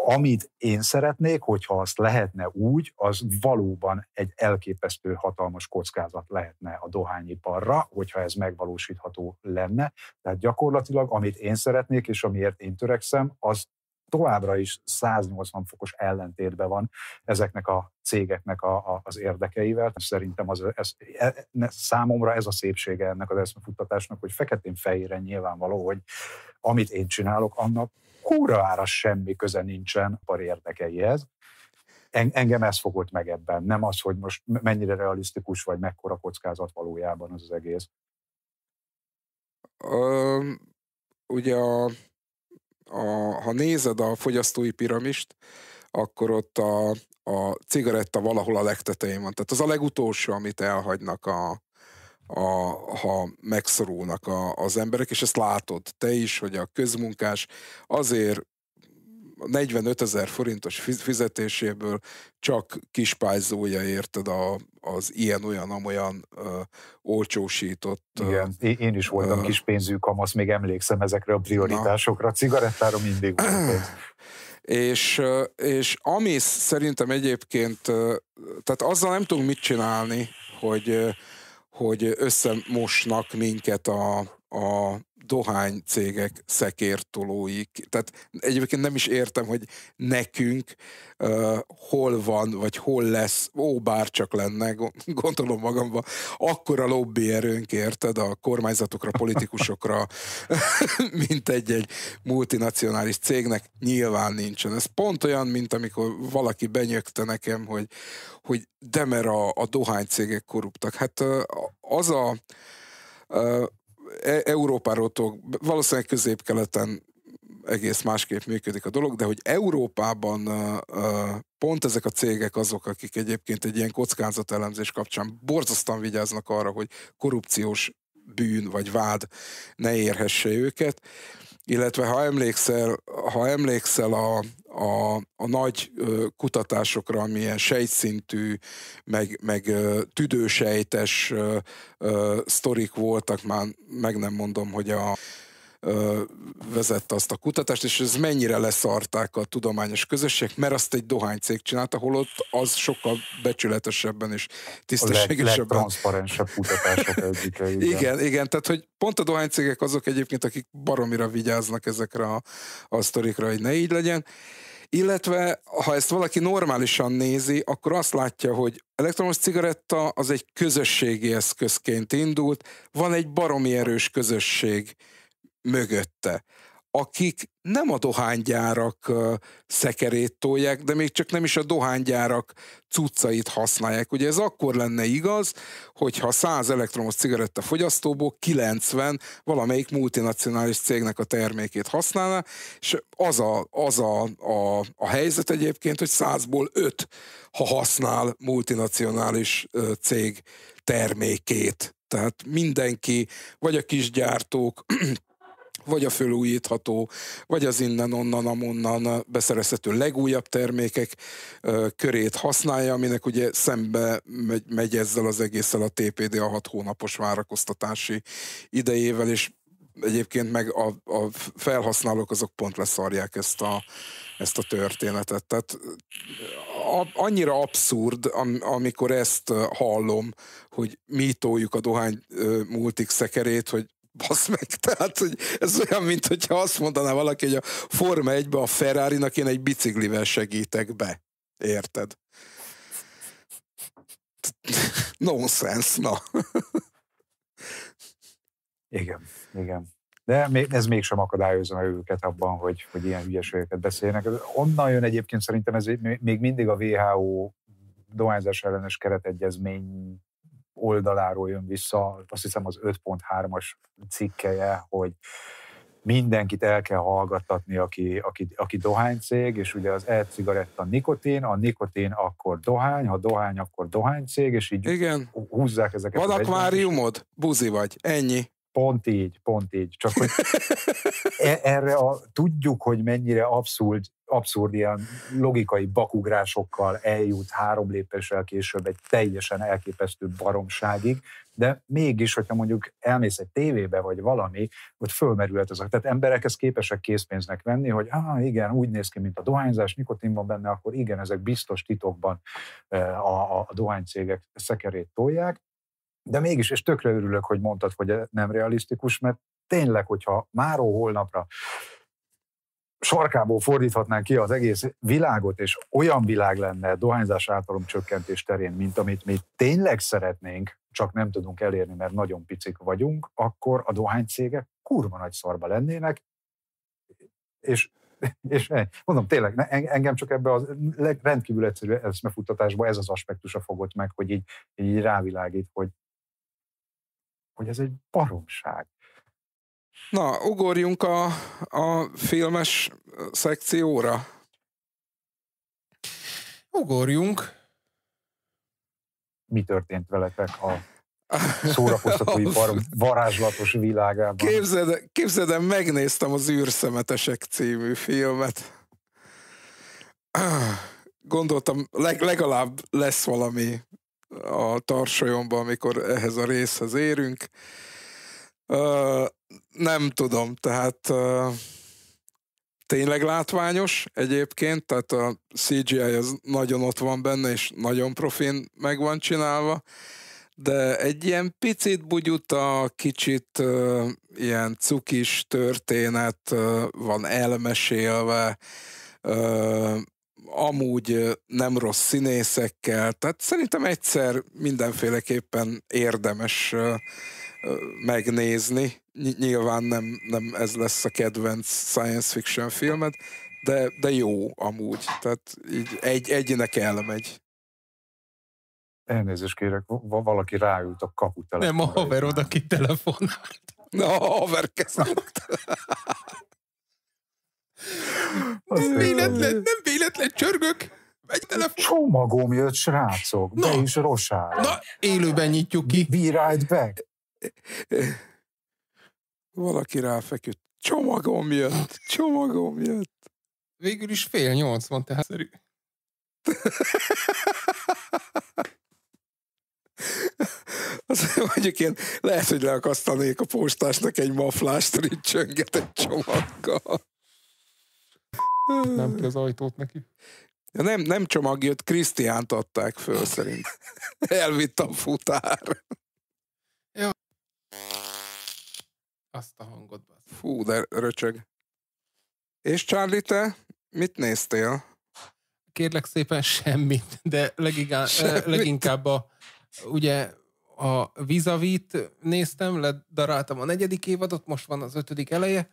amit én szeretnék, hogyha azt lehetne úgy, az valóban egy elképesztő hatalmas kockázat lehetne a dohányiparra, hogyha ez megvalósítható lenne. Tehát gyakorlatilag, amit én szeretnék, és amiért én törekszem, az továbbra is 180 fokos ellentétben van ezeknek a cégeknek a, a, az érdekeivel. Szerintem az, ez, e, számomra ez a szépsége ennek az eszmefuttatásnak, hogy feketén fejére nyilvánvaló, hogy amit én csinálok, annak kurvára semmi köze nincsen a par érdekeihez. Engem ez fogott meg ebben, nem az, hogy most mennyire realisztikus vagy mekkora kockázat valójában az az egész. Um, ugye a, a, ha nézed a fogyasztói piramist, akkor ott a, a cigaretta valahol a legtetején van. Tehát az a legutolsó, amit elhagynak a, a, ha megszorulnak a, az emberek, és ezt látod te is, hogy a közmunkás azért 45 ezer forintos fizetéséből csak kispályzója érted a, az ilyen-olyan-amolyan ö, olcsósított. Ö, Igen, én is voltam ö, kispénzű kamasz, még emlékszem ezekre a prioritásokra, na. cigarettára mindig volt és, és ami szerintem egyébként, tehát azzal nem tudunk mit csinálni, hogy hogy összemosnak minket a, a dohány cégek szekértolóik. Tehát egyébként nem is értem, hogy nekünk uh, hol van, vagy hol lesz, ó, bár csak lenne, gondolom magamban. akkor a lobby erőnk érted a kormányzatokra, politikusokra, mint egy-egy multinacionális cégnek, nyilván nincsen. Ez pont olyan, mint amikor valaki benyögte nekem, hogy, hogy de mert a, a cégek korruptak. Hát uh, az a uh, E, Európáról tudok, valószínűleg közép-keleten egész másképp működik a dolog, de hogy Európában pont ezek a cégek azok, akik egyébként egy ilyen kockázatelemzés kapcsán borzasztóan vigyáznak arra, hogy korrupciós bűn vagy vád ne érhesse őket, illetve ha emlékszel, ha emlékszel a, a, a nagy kutatásokra, amilyen sejtszintű, meg, meg tüdősejtes sztorik voltak, már meg nem mondom, hogy a vezette azt a kutatást, és ez mennyire leszarták a tudományos közösség, mert azt egy dohánycég csinálta, holott az sokkal becsületesebben és tisztességesebben. A legtranszparensebb kutatások egyike. Igen. igen, igen, tehát hogy pont a dohánycégek azok egyébként, akik baromira vigyáznak ezekre a, a sztorikra, hogy ne így legyen. Illetve, ha ezt valaki normálisan nézi, akkor azt látja, hogy elektromos cigaretta az egy közösségi eszközként indult, van egy baromi erős közösség, mögötte, akik nem a dohánygyárak szekerét tolják, de még csak nem is a dohánygyárak cuccait használják. Ugye ez akkor lenne igaz, hogyha 100 elektromos cigaretta fogyasztóból 90 valamelyik multinacionális cégnek a termékét használna, és az a, az a, a, a helyzet egyébként, hogy 100-ból 5, ha használ multinacionális cég termékét. Tehát mindenki, vagy a kisgyártók, vagy a fölújítható, vagy az innen-onnan, amonnan beszerezhető legújabb termékek körét használja, aminek ugye szembe megy, megy ezzel az egésszel a TPD a hat hónapos várakoztatási idejével, és egyébként meg a, a felhasználók azok pont leszarják ezt a, ezt a történetet. Tehát a, annyira abszurd, am, amikor ezt hallom, hogy mi toljuk a dohány multik szekerét, hogy basz meg. Tehát, hogy ez olyan, mint hogyha azt mondaná valaki, hogy a Forma 1 a Ferrari-nak én egy biciklivel segítek be. Érted? Nonsense, na. igen, igen. De ez mégsem akadályozza meg őket abban, hogy, hogy ilyen hülyeségeket beszélnek. Onnan jön egyébként szerintem ez még mindig a WHO dohányzás ellenes keretegyezmény oldaláról jön vissza, azt hiszem az 5.3-as cikkeje, hogy mindenkit el kell hallgattatni, aki, aki, aki dohánycég, és ugye az e-cigaretta nikotin, a nikotin akkor dohány, ha dohány, akkor dohánycég, és így Igen. húzzák ezeket. Van akváriumod? Buzi vagy. Ennyi. Pont így, pont így. Csak hogy e, erre a, tudjuk, hogy mennyire abszurd, abszurd ilyen logikai bakugrásokkal eljut három lépéssel később egy teljesen elképesztő baromságig, de mégis, hogyha mondjuk elmész egy tévébe, vagy valami, ott fölmerülhet ez. Tehát emberek ezt képesek készpénznek venni, hogy ah, igen, úgy néz ki, mint a dohányzás, nikotin van benne, akkor igen, ezek biztos titokban a, e, a, a dohánycégek szekerét tolják, de mégis, és tökre örülök, hogy mondtad, hogy nem realisztikus, mert tényleg, hogyha máró holnapra sarkából fordíthatnánk ki az egész világot, és olyan világ lenne dohányzás általom csökkentés terén, mint amit mi tényleg szeretnénk, csak nem tudunk elérni, mert nagyon picik vagyunk, akkor a dohánycégek kurva nagy szarba lennének, és, és mondom, tényleg, engem csak ebbe a rendkívül egyszerű eszmefuttatásba ez az aspektusa fogott meg, hogy így, így rávilágít, hogy hogy ez egy baromság. Na, ugorjunk a, a filmes szekcióra. Ugorjunk. Mi történt veletek a szórakoztatóipar varázslatos világában? Képzeld, képzeld, megnéztem az űrszemetesek című filmet. Ah, gondoltam, leg, legalább lesz valami a tarsolyomba, amikor ehhez a részhez érünk. Uh, nem tudom, tehát uh, tényleg látványos egyébként, tehát a CGI az nagyon ott van benne, és nagyon profin meg van csinálva, de egy ilyen picit bugyuta, kicsit uh, ilyen cukis történet uh, van elmesélve, uh, amúgy nem rossz színészekkel, tehát szerintem egyszer mindenféleképpen érdemes megnézni. Nyilván nem, nem ez lesz a kedvenc science fiction filmed, de, de jó amúgy. Tehát így egy, egynek elmegy. Elnézést kérek, valaki ráült a kaputelefonra. Nem, a haverod, aki telefonált. Na, a haver kezdett. nem véletlen, nem véletlen csörgök. Egy telefon. Csomagom jött, srácok. Na, is rosár. Na, élőben nyitjuk ki. Be right back. Valaki ráfeküdt. Csomagom jött, csomagom jött. Végül is fél nyolc van, tehát szerű. Az, mondjuk én lehet, hogy leakasztanék a postásnak egy maflást, csönget egy csomaggal. Nem ki az ajtót neki. Ja, nem, nem csomag jött, Krisztiánt adták föl szerint. Elvitt a futár. Ja. Azt a hangot. Fú, de röcsög. És Charlie, te mit néztél? Kérlek szépen semmit, de legigá, semmit. Eh, leginkább a, ugye a Vizavit néztem, ledaráltam a negyedik évadot, most van az ötödik eleje,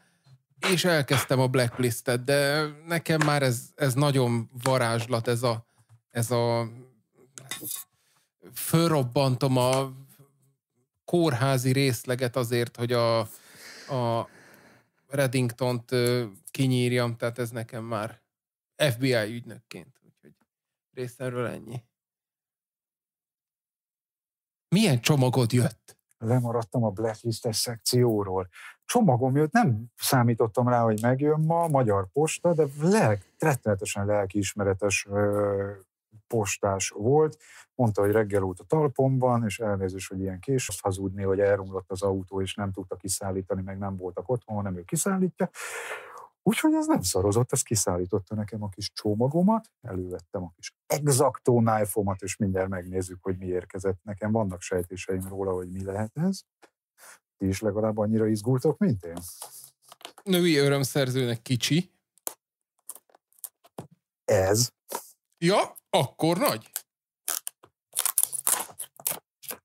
és elkezdtem a Blacklistet, de nekem már ez, ez nagyon varázslat, ez a, ez a fölrobbantom a kórházi részleget azért, hogy a, a Reddington-t kinyírjam, tehát ez nekem már FBI ügynökként, úgyhogy részemről ennyi. Milyen csomagod jött? Lemaradtam a blacklistes szekcióról csomagom jött, nem számítottam rá, hogy megjön ma, Magyar Posta, de lelk, rettenetesen lelkiismeretes postás volt. Mondta, hogy reggel talpon talpomban, és elnézést, hogy ilyen kés, azt hazudni, hogy elromlott az autó, és nem tudta kiszállítani, meg nem voltak otthon, hanem ő kiszállítja. Úgyhogy ez nem szarozott, ez kiszállította nekem a kis csomagomat, elővettem a kis exaktó knife és mindjárt megnézzük, hogy mi érkezett. Nekem vannak sejtéseim róla, hogy mi lehet ez ti is legalább annyira izgultok, mint én? Női örömszerzőnek kicsi. Ez. Ja, akkor nagy.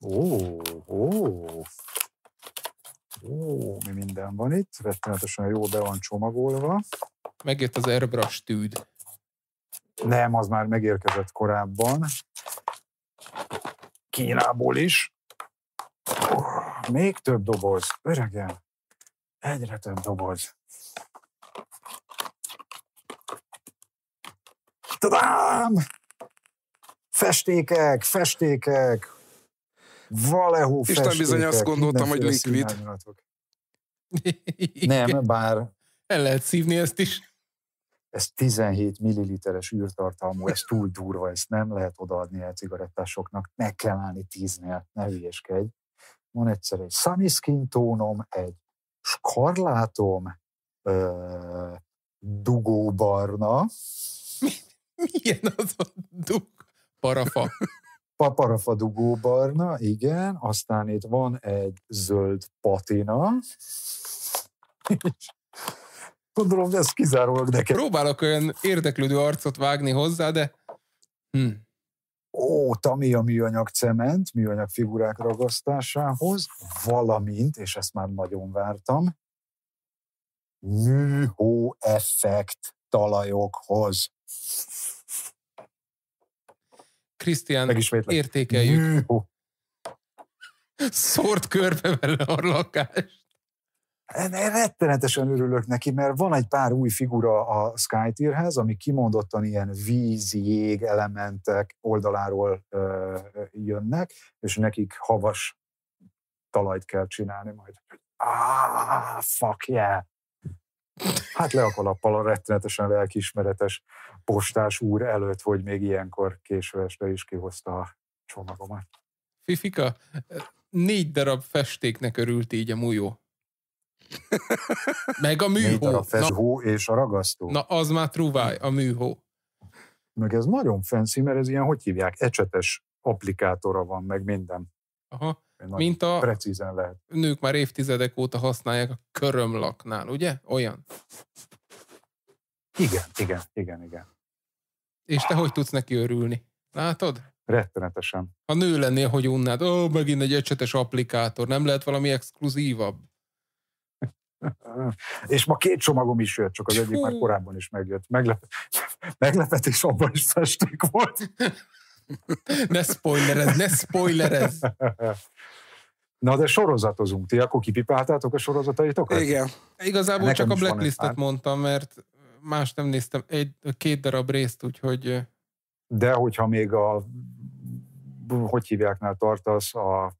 Ó, ó. Ó, mi minden van itt. Rettenetesen jó, be van csomagolva. Megjött az airbrush tűd. Nem, az már megérkezett korábban. Kínából is. Még több doboz. Öregem. Egyre több doboz. Tadám! Festékek, festékek, valahú festékek. Isten bizony azt gondoltam, hogy likvid. Nem, bár... El lehet szívni ezt is. Ez 17 milliliteres űrtartalmú, ez túl durva, ezt nem lehet odaadni el cigarettásoknak, meg kell állni tíznél, ne hülyeskedj van egyszer egy skin tónom, egy skarlátom, ö, dugóbarna. Milyen az a dug? Parafa. Paparafa dugóbarna, igen. Aztán itt van egy zöld patina. gondolom, ez kizárólag neked. Próbálok olyan érdeklődő arcot vágni hozzá, de... Hm óta mi a műanyag cement, műanyag figurák ragasztásához, valamint, és ezt már nagyon vártam, műhó effekt talajokhoz. Krisztián, értékeljük. Műhó. Szórt körbe vele a lakás. Én rettenetesen örülök neki, mert van egy pár új figura a Skytierhez, ami kimondottan ilyen víz, jég elementek oldaláról ö, jönnek, és nekik havas talajt kell csinálni majd. Ah, fuck yeah! Hát le a kalappal a rettenetesen lelkiismeretes postás úr előtt, hogy még ilyenkor késő este is kihozta a csomagomat. Fifika, négy darab festéknek örült így a mújó. Meg a műhó. a fezhó na, és a ragasztó. Na, az már trúváj, a műhó. Meg ez nagyon fancy, mert ez ilyen, hogy hívják, ecsetes applikátora van, meg minden. Aha. Mint a precízen lehet. nők már évtizedek óta használják a körömlaknál, ugye? Olyan. Igen, igen, igen, igen. És te hogy tudsz neki örülni? Látod? Rettenetesen. Ha nő lennél, hogy unnád, ó, megint egy ecsetes applikátor, nem lehet valami exkluzívabb? És ma két csomagom is jött, csak az egyik már korábban is megjött. Meglep- meglepetés abban is festék volt. ne spoilerez, ne spoilerez! Na de sorozatozunk. Ti akkor kipipáltátok a sorozataitokat? Igen. Igazából Nekem csak a Blacklistet mondtam, mert más nem néztem. Egy, két darab részt, úgyhogy... De hogyha még a hogy hívják, tartasz, a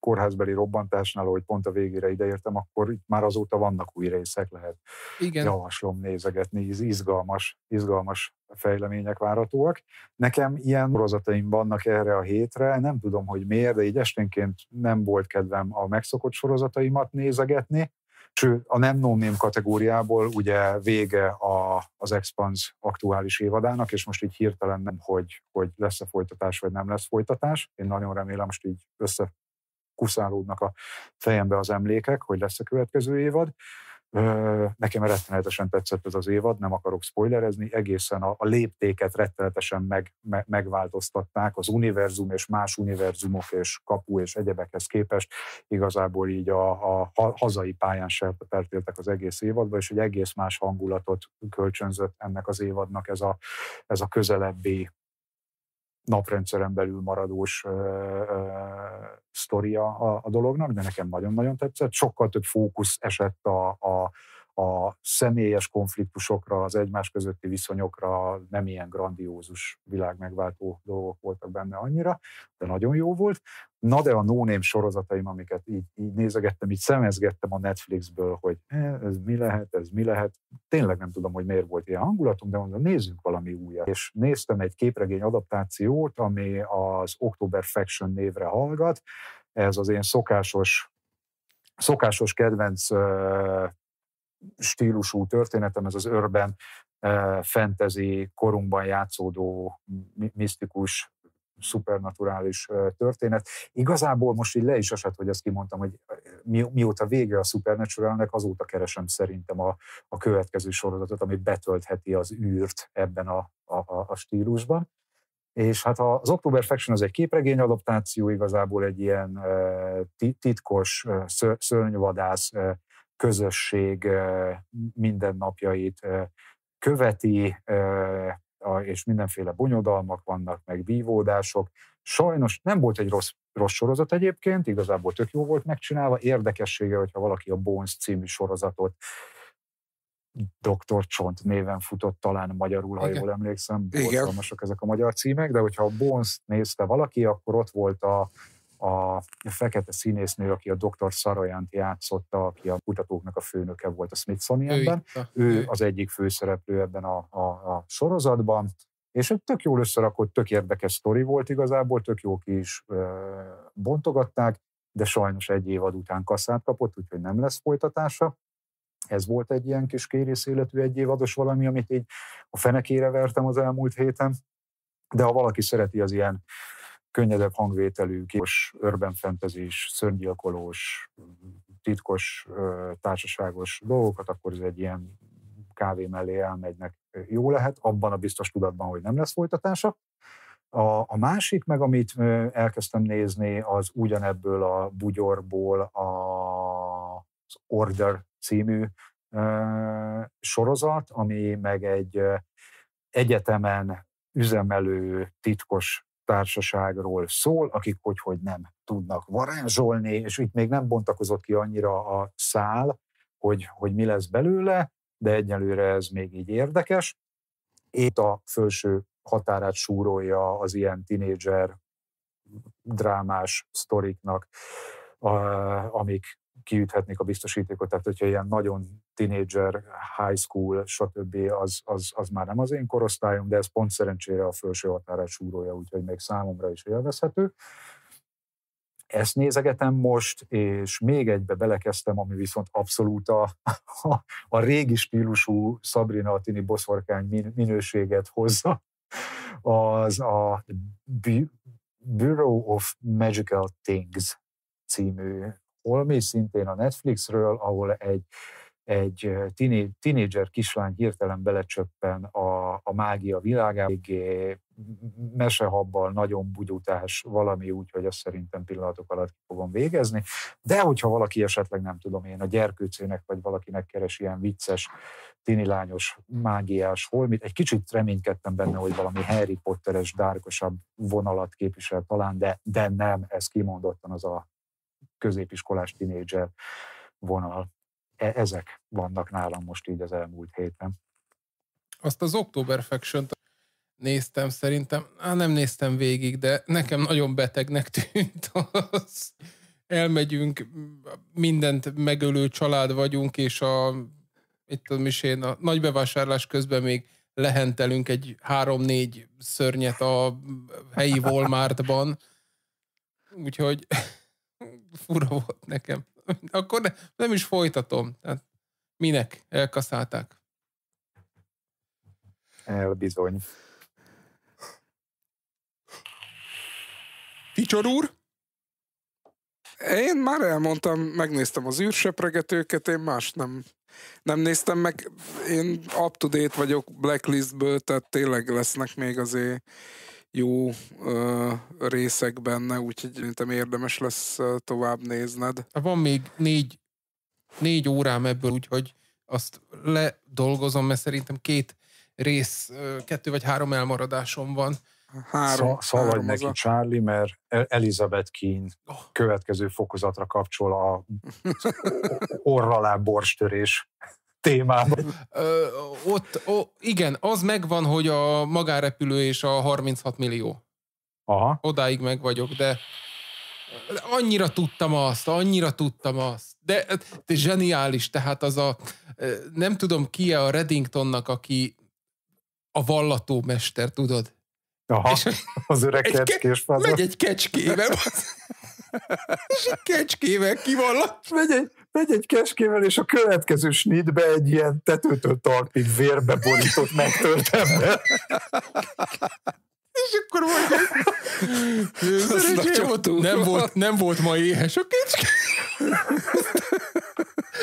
kórházbeli robbantásnál, hogy pont a végére ideértem, akkor itt már azóta vannak új részek, lehet Igen. javaslom nézegetni, izgalmas, izgalmas fejlemények váratóak. Nekem ilyen sorozataim vannak erre a hétre, nem tudom, hogy miért, de így esténként nem volt kedvem a megszokott sorozataimat nézegetni, Sőt, a nem non kategóriából ugye vége a, az Expans aktuális évadának, és most így hirtelen nem, hogy, hogy lesz-e folytatás, vagy nem lesz folytatás. Én nagyon remélem, most így össze kuszálódnak a fejembe az emlékek, hogy lesz a következő évad. Nekem rettenetesen tetszett ez az évad, nem akarok spoilerezni, egészen a, a léptéket rettenetesen meg, me, megváltoztatták, az univerzum és más univerzumok és kapu és egyebekhez képest igazából így a, a hazai pályán serteltéltek az egész évadba, és egy egész más hangulatot kölcsönzött ennek az évadnak ez a, ez a közelebbi naprendszeren belül maradós ö, ö, sztoria a, a dolognak, de nekem nagyon-nagyon tetszett. Sokkal több fókusz esett a, a a személyes konfliktusokra, az egymás közötti viszonyokra nem ilyen grandiózus világ dolgok voltak benne annyira, de nagyon jó volt. Na de a no sorozataim, amiket így, így nézegettem, így szemezgettem a Netflixből, hogy eh, ez mi lehet, ez mi lehet. Tényleg nem tudom, hogy miért volt ilyen hangulatom, de mondom, nézzünk valami újat. És néztem egy képregény adaptációt, ami az October Faction névre hallgat. Ez az én szokásos szokásos kedvenc stílusú történetem, ez az urban fantasy korunkban játszódó misztikus szupernaturális történet. Igazából most így le is esett, hogy ezt kimondtam, hogy mi, mióta vége a Supernaturalnek, azóta keresem szerintem a, a következő sorozatot, ami betöltheti az űrt ebben a, a, a stílusban. És hát az October Faction az egy képregény adaptáció, igazából egy ilyen titkos szörnyvadász közösség mindennapjait követi, és mindenféle bonyodalmak vannak, meg vívódások. Sajnos nem volt egy rossz, rossz sorozat egyébként, igazából tök jó volt megcsinálva. Érdekessége, hogyha valaki a Bones című sorozatot Dr. Csont néven futott talán magyarul, ha Igen. jól emlékszem. Igen. ezek a magyar címek, de hogyha a Bones nézte valaki, akkor ott volt a a fekete színésznő, aki a doktor Szarajánt játszotta, aki a kutatóknak a főnöke volt a Smithsonianben, ő, ő az egyik főszereplő ebben a, a, a sorozatban, és egy tök jól összerakott, tök érdekes sztori volt igazából, tök jó ki is bontogatták, de sajnos egy évad után kaszát kapott, úgyhogy nem lesz folytatása. Ez volt egy ilyen kis kérész életű egyévados valami, amit így a fenekére vertem az elmúlt héten. De ha valaki szereti az ilyen könnyedebb hangvételű, képos, urban fantasy szörnygyilkolós, titkos, társaságos dolgokat, akkor ez egy ilyen kávé mellé elmegynek jó lehet, abban a biztos tudatban, hogy nem lesz folytatása. A, a másik, meg amit elkezdtem nézni, az ugyanebből a bugyorból a, az Order című e, sorozat, ami meg egy egyetemen üzemelő titkos társaságról szól, akik hogy, hogy nem tudnak varázsolni, és itt még nem bontakozott ki annyira a szál, hogy, hogy mi lesz belőle, de egyelőre ez még így érdekes. Itt a felső határát súrolja az ilyen tinédzser drámás sztoriknak, amik kiüthetnék a biztosítékot, tehát hogyha ilyen nagyon teenager, high school, stb. Az, az, az már nem az én korosztályom, de ez pont szerencsére a felső határa súrója, úgyhogy még számomra is élvezhető. Ezt nézegetem most, és még egybe belekezdtem, ami viszont abszolút a, a, a régi stílusú Sabrina tini boszorkány min, minőséget hozza, az a Bureau of Magical Things című Holmi, szintén a Netflixről, ahol egy, egy tinédzser kislány hirtelen belecsöppen a, a mágia világába, mesehabbal, nagyon bugyutás valami úgy, hogy azt szerintem pillanatok alatt fogom végezni. De hogyha valaki esetleg, nem tudom én, a gyerkőcének vagy valakinek keres ilyen vicces, tinilányos, mágiás holmit, egy kicsit reménykedtem benne, hogy valami Harry Potteres, dárkosabb vonalat képvisel talán, de, de nem, ez kimondottan az a középiskolás tinédzser vonal. E- ezek vannak nálam most így az elmúlt héten. Azt az October faction néztem szerintem, hát nem néztem végig, de nekem nagyon betegnek tűnt az. Elmegyünk, mindent megölő család vagyunk, és a, itt tudom is én, a nagy bevásárlás közben még lehentelünk egy három-négy szörnyet a helyi Walmartban. Úgyhogy fura volt nekem. Akkor ne, nem is folytatom. Tehát minek? Elkaszálták. Elbizony. bizony. Ticsor úr? Én már elmondtam, megnéztem az űrsepregetőket, én más nem, nem néztem meg. Én up-to-date vagyok Blacklistből, tehát tényleg lesznek még azért jó ö, részek benne, úgyhogy szerintem érdemes lesz tovább nézned. Van még négy, négy órám ebből, úgyhogy azt ledolgozom, mert szerintem két rész, kettő vagy három elmaradásom van. Három, Szal, szal három neki a... Charlie, mert Elizabeth Keen oh. következő fokozatra kapcsol a orralá borstörés témában. Ö, ott, ó, igen, az megvan, hogy a magárepülő és a 36 millió. Aha. Odáig meg vagyok, de annyira tudtam azt, annyira tudtam azt. De, de zseniális, tehát az a, nem tudom ki -e a Reddingtonnak, aki a vallató mester, tudod? Aha, és az öreg egy kecskés ke- Megy egy kecskével. és egy kecskével kivallat. Megy egy megy egy keskével, és a következő snitbe egy ilyen tetőtől tartig vérbe borított, megtört ember. És akkor mondja, nem volt, nem volt ma éhes a kicsi.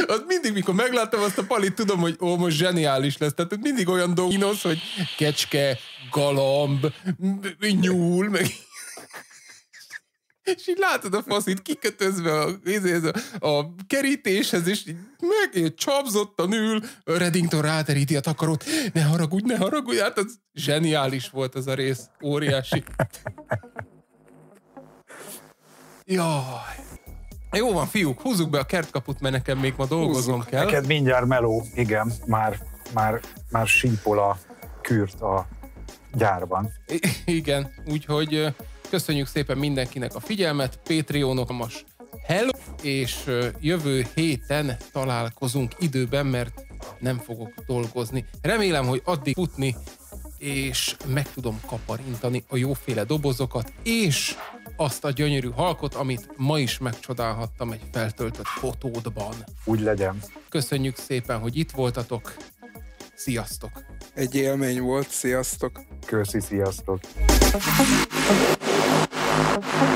Az mindig, mikor megláttam azt a palit, tudom, hogy ó, most zseniális lesz. Tehát mindig olyan dolgok, hogy kecske, galamb, nyúl, meg és így látod a faszit kikötözve a, izé, a, a kerítéshez, és így meg csapzottan ül, Reddington ráteríti a takarót, ne haragudj, ne haragudj, hát az zseniális volt az a rész, óriási. Jaj. Jó van, fiúk, húzzuk be a kertkaput, mert nekem még ma dolgoznom húzzuk. kell. Neked mindjárt meló, igen, már, már, már sípol a kürt a gyárban. I- igen, úgyhogy Köszönjük szépen mindenkinek a figyelmet, Patreonokamas hello, és jövő héten találkozunk időben, mert nem fogok dolgozni. Remélem, hogy addig futni, és meg tudom kaparintani a jóféle dobozokat, és azt a gyönyörű halkot, amit ma is megcsodálhattam egy feltöltött fotódban. Úgy legyen. Köszönjük szépen, hogy itt voltatok. Sziasztok! Egy élmény volt, sziasztok! Köszi, sziasztok! of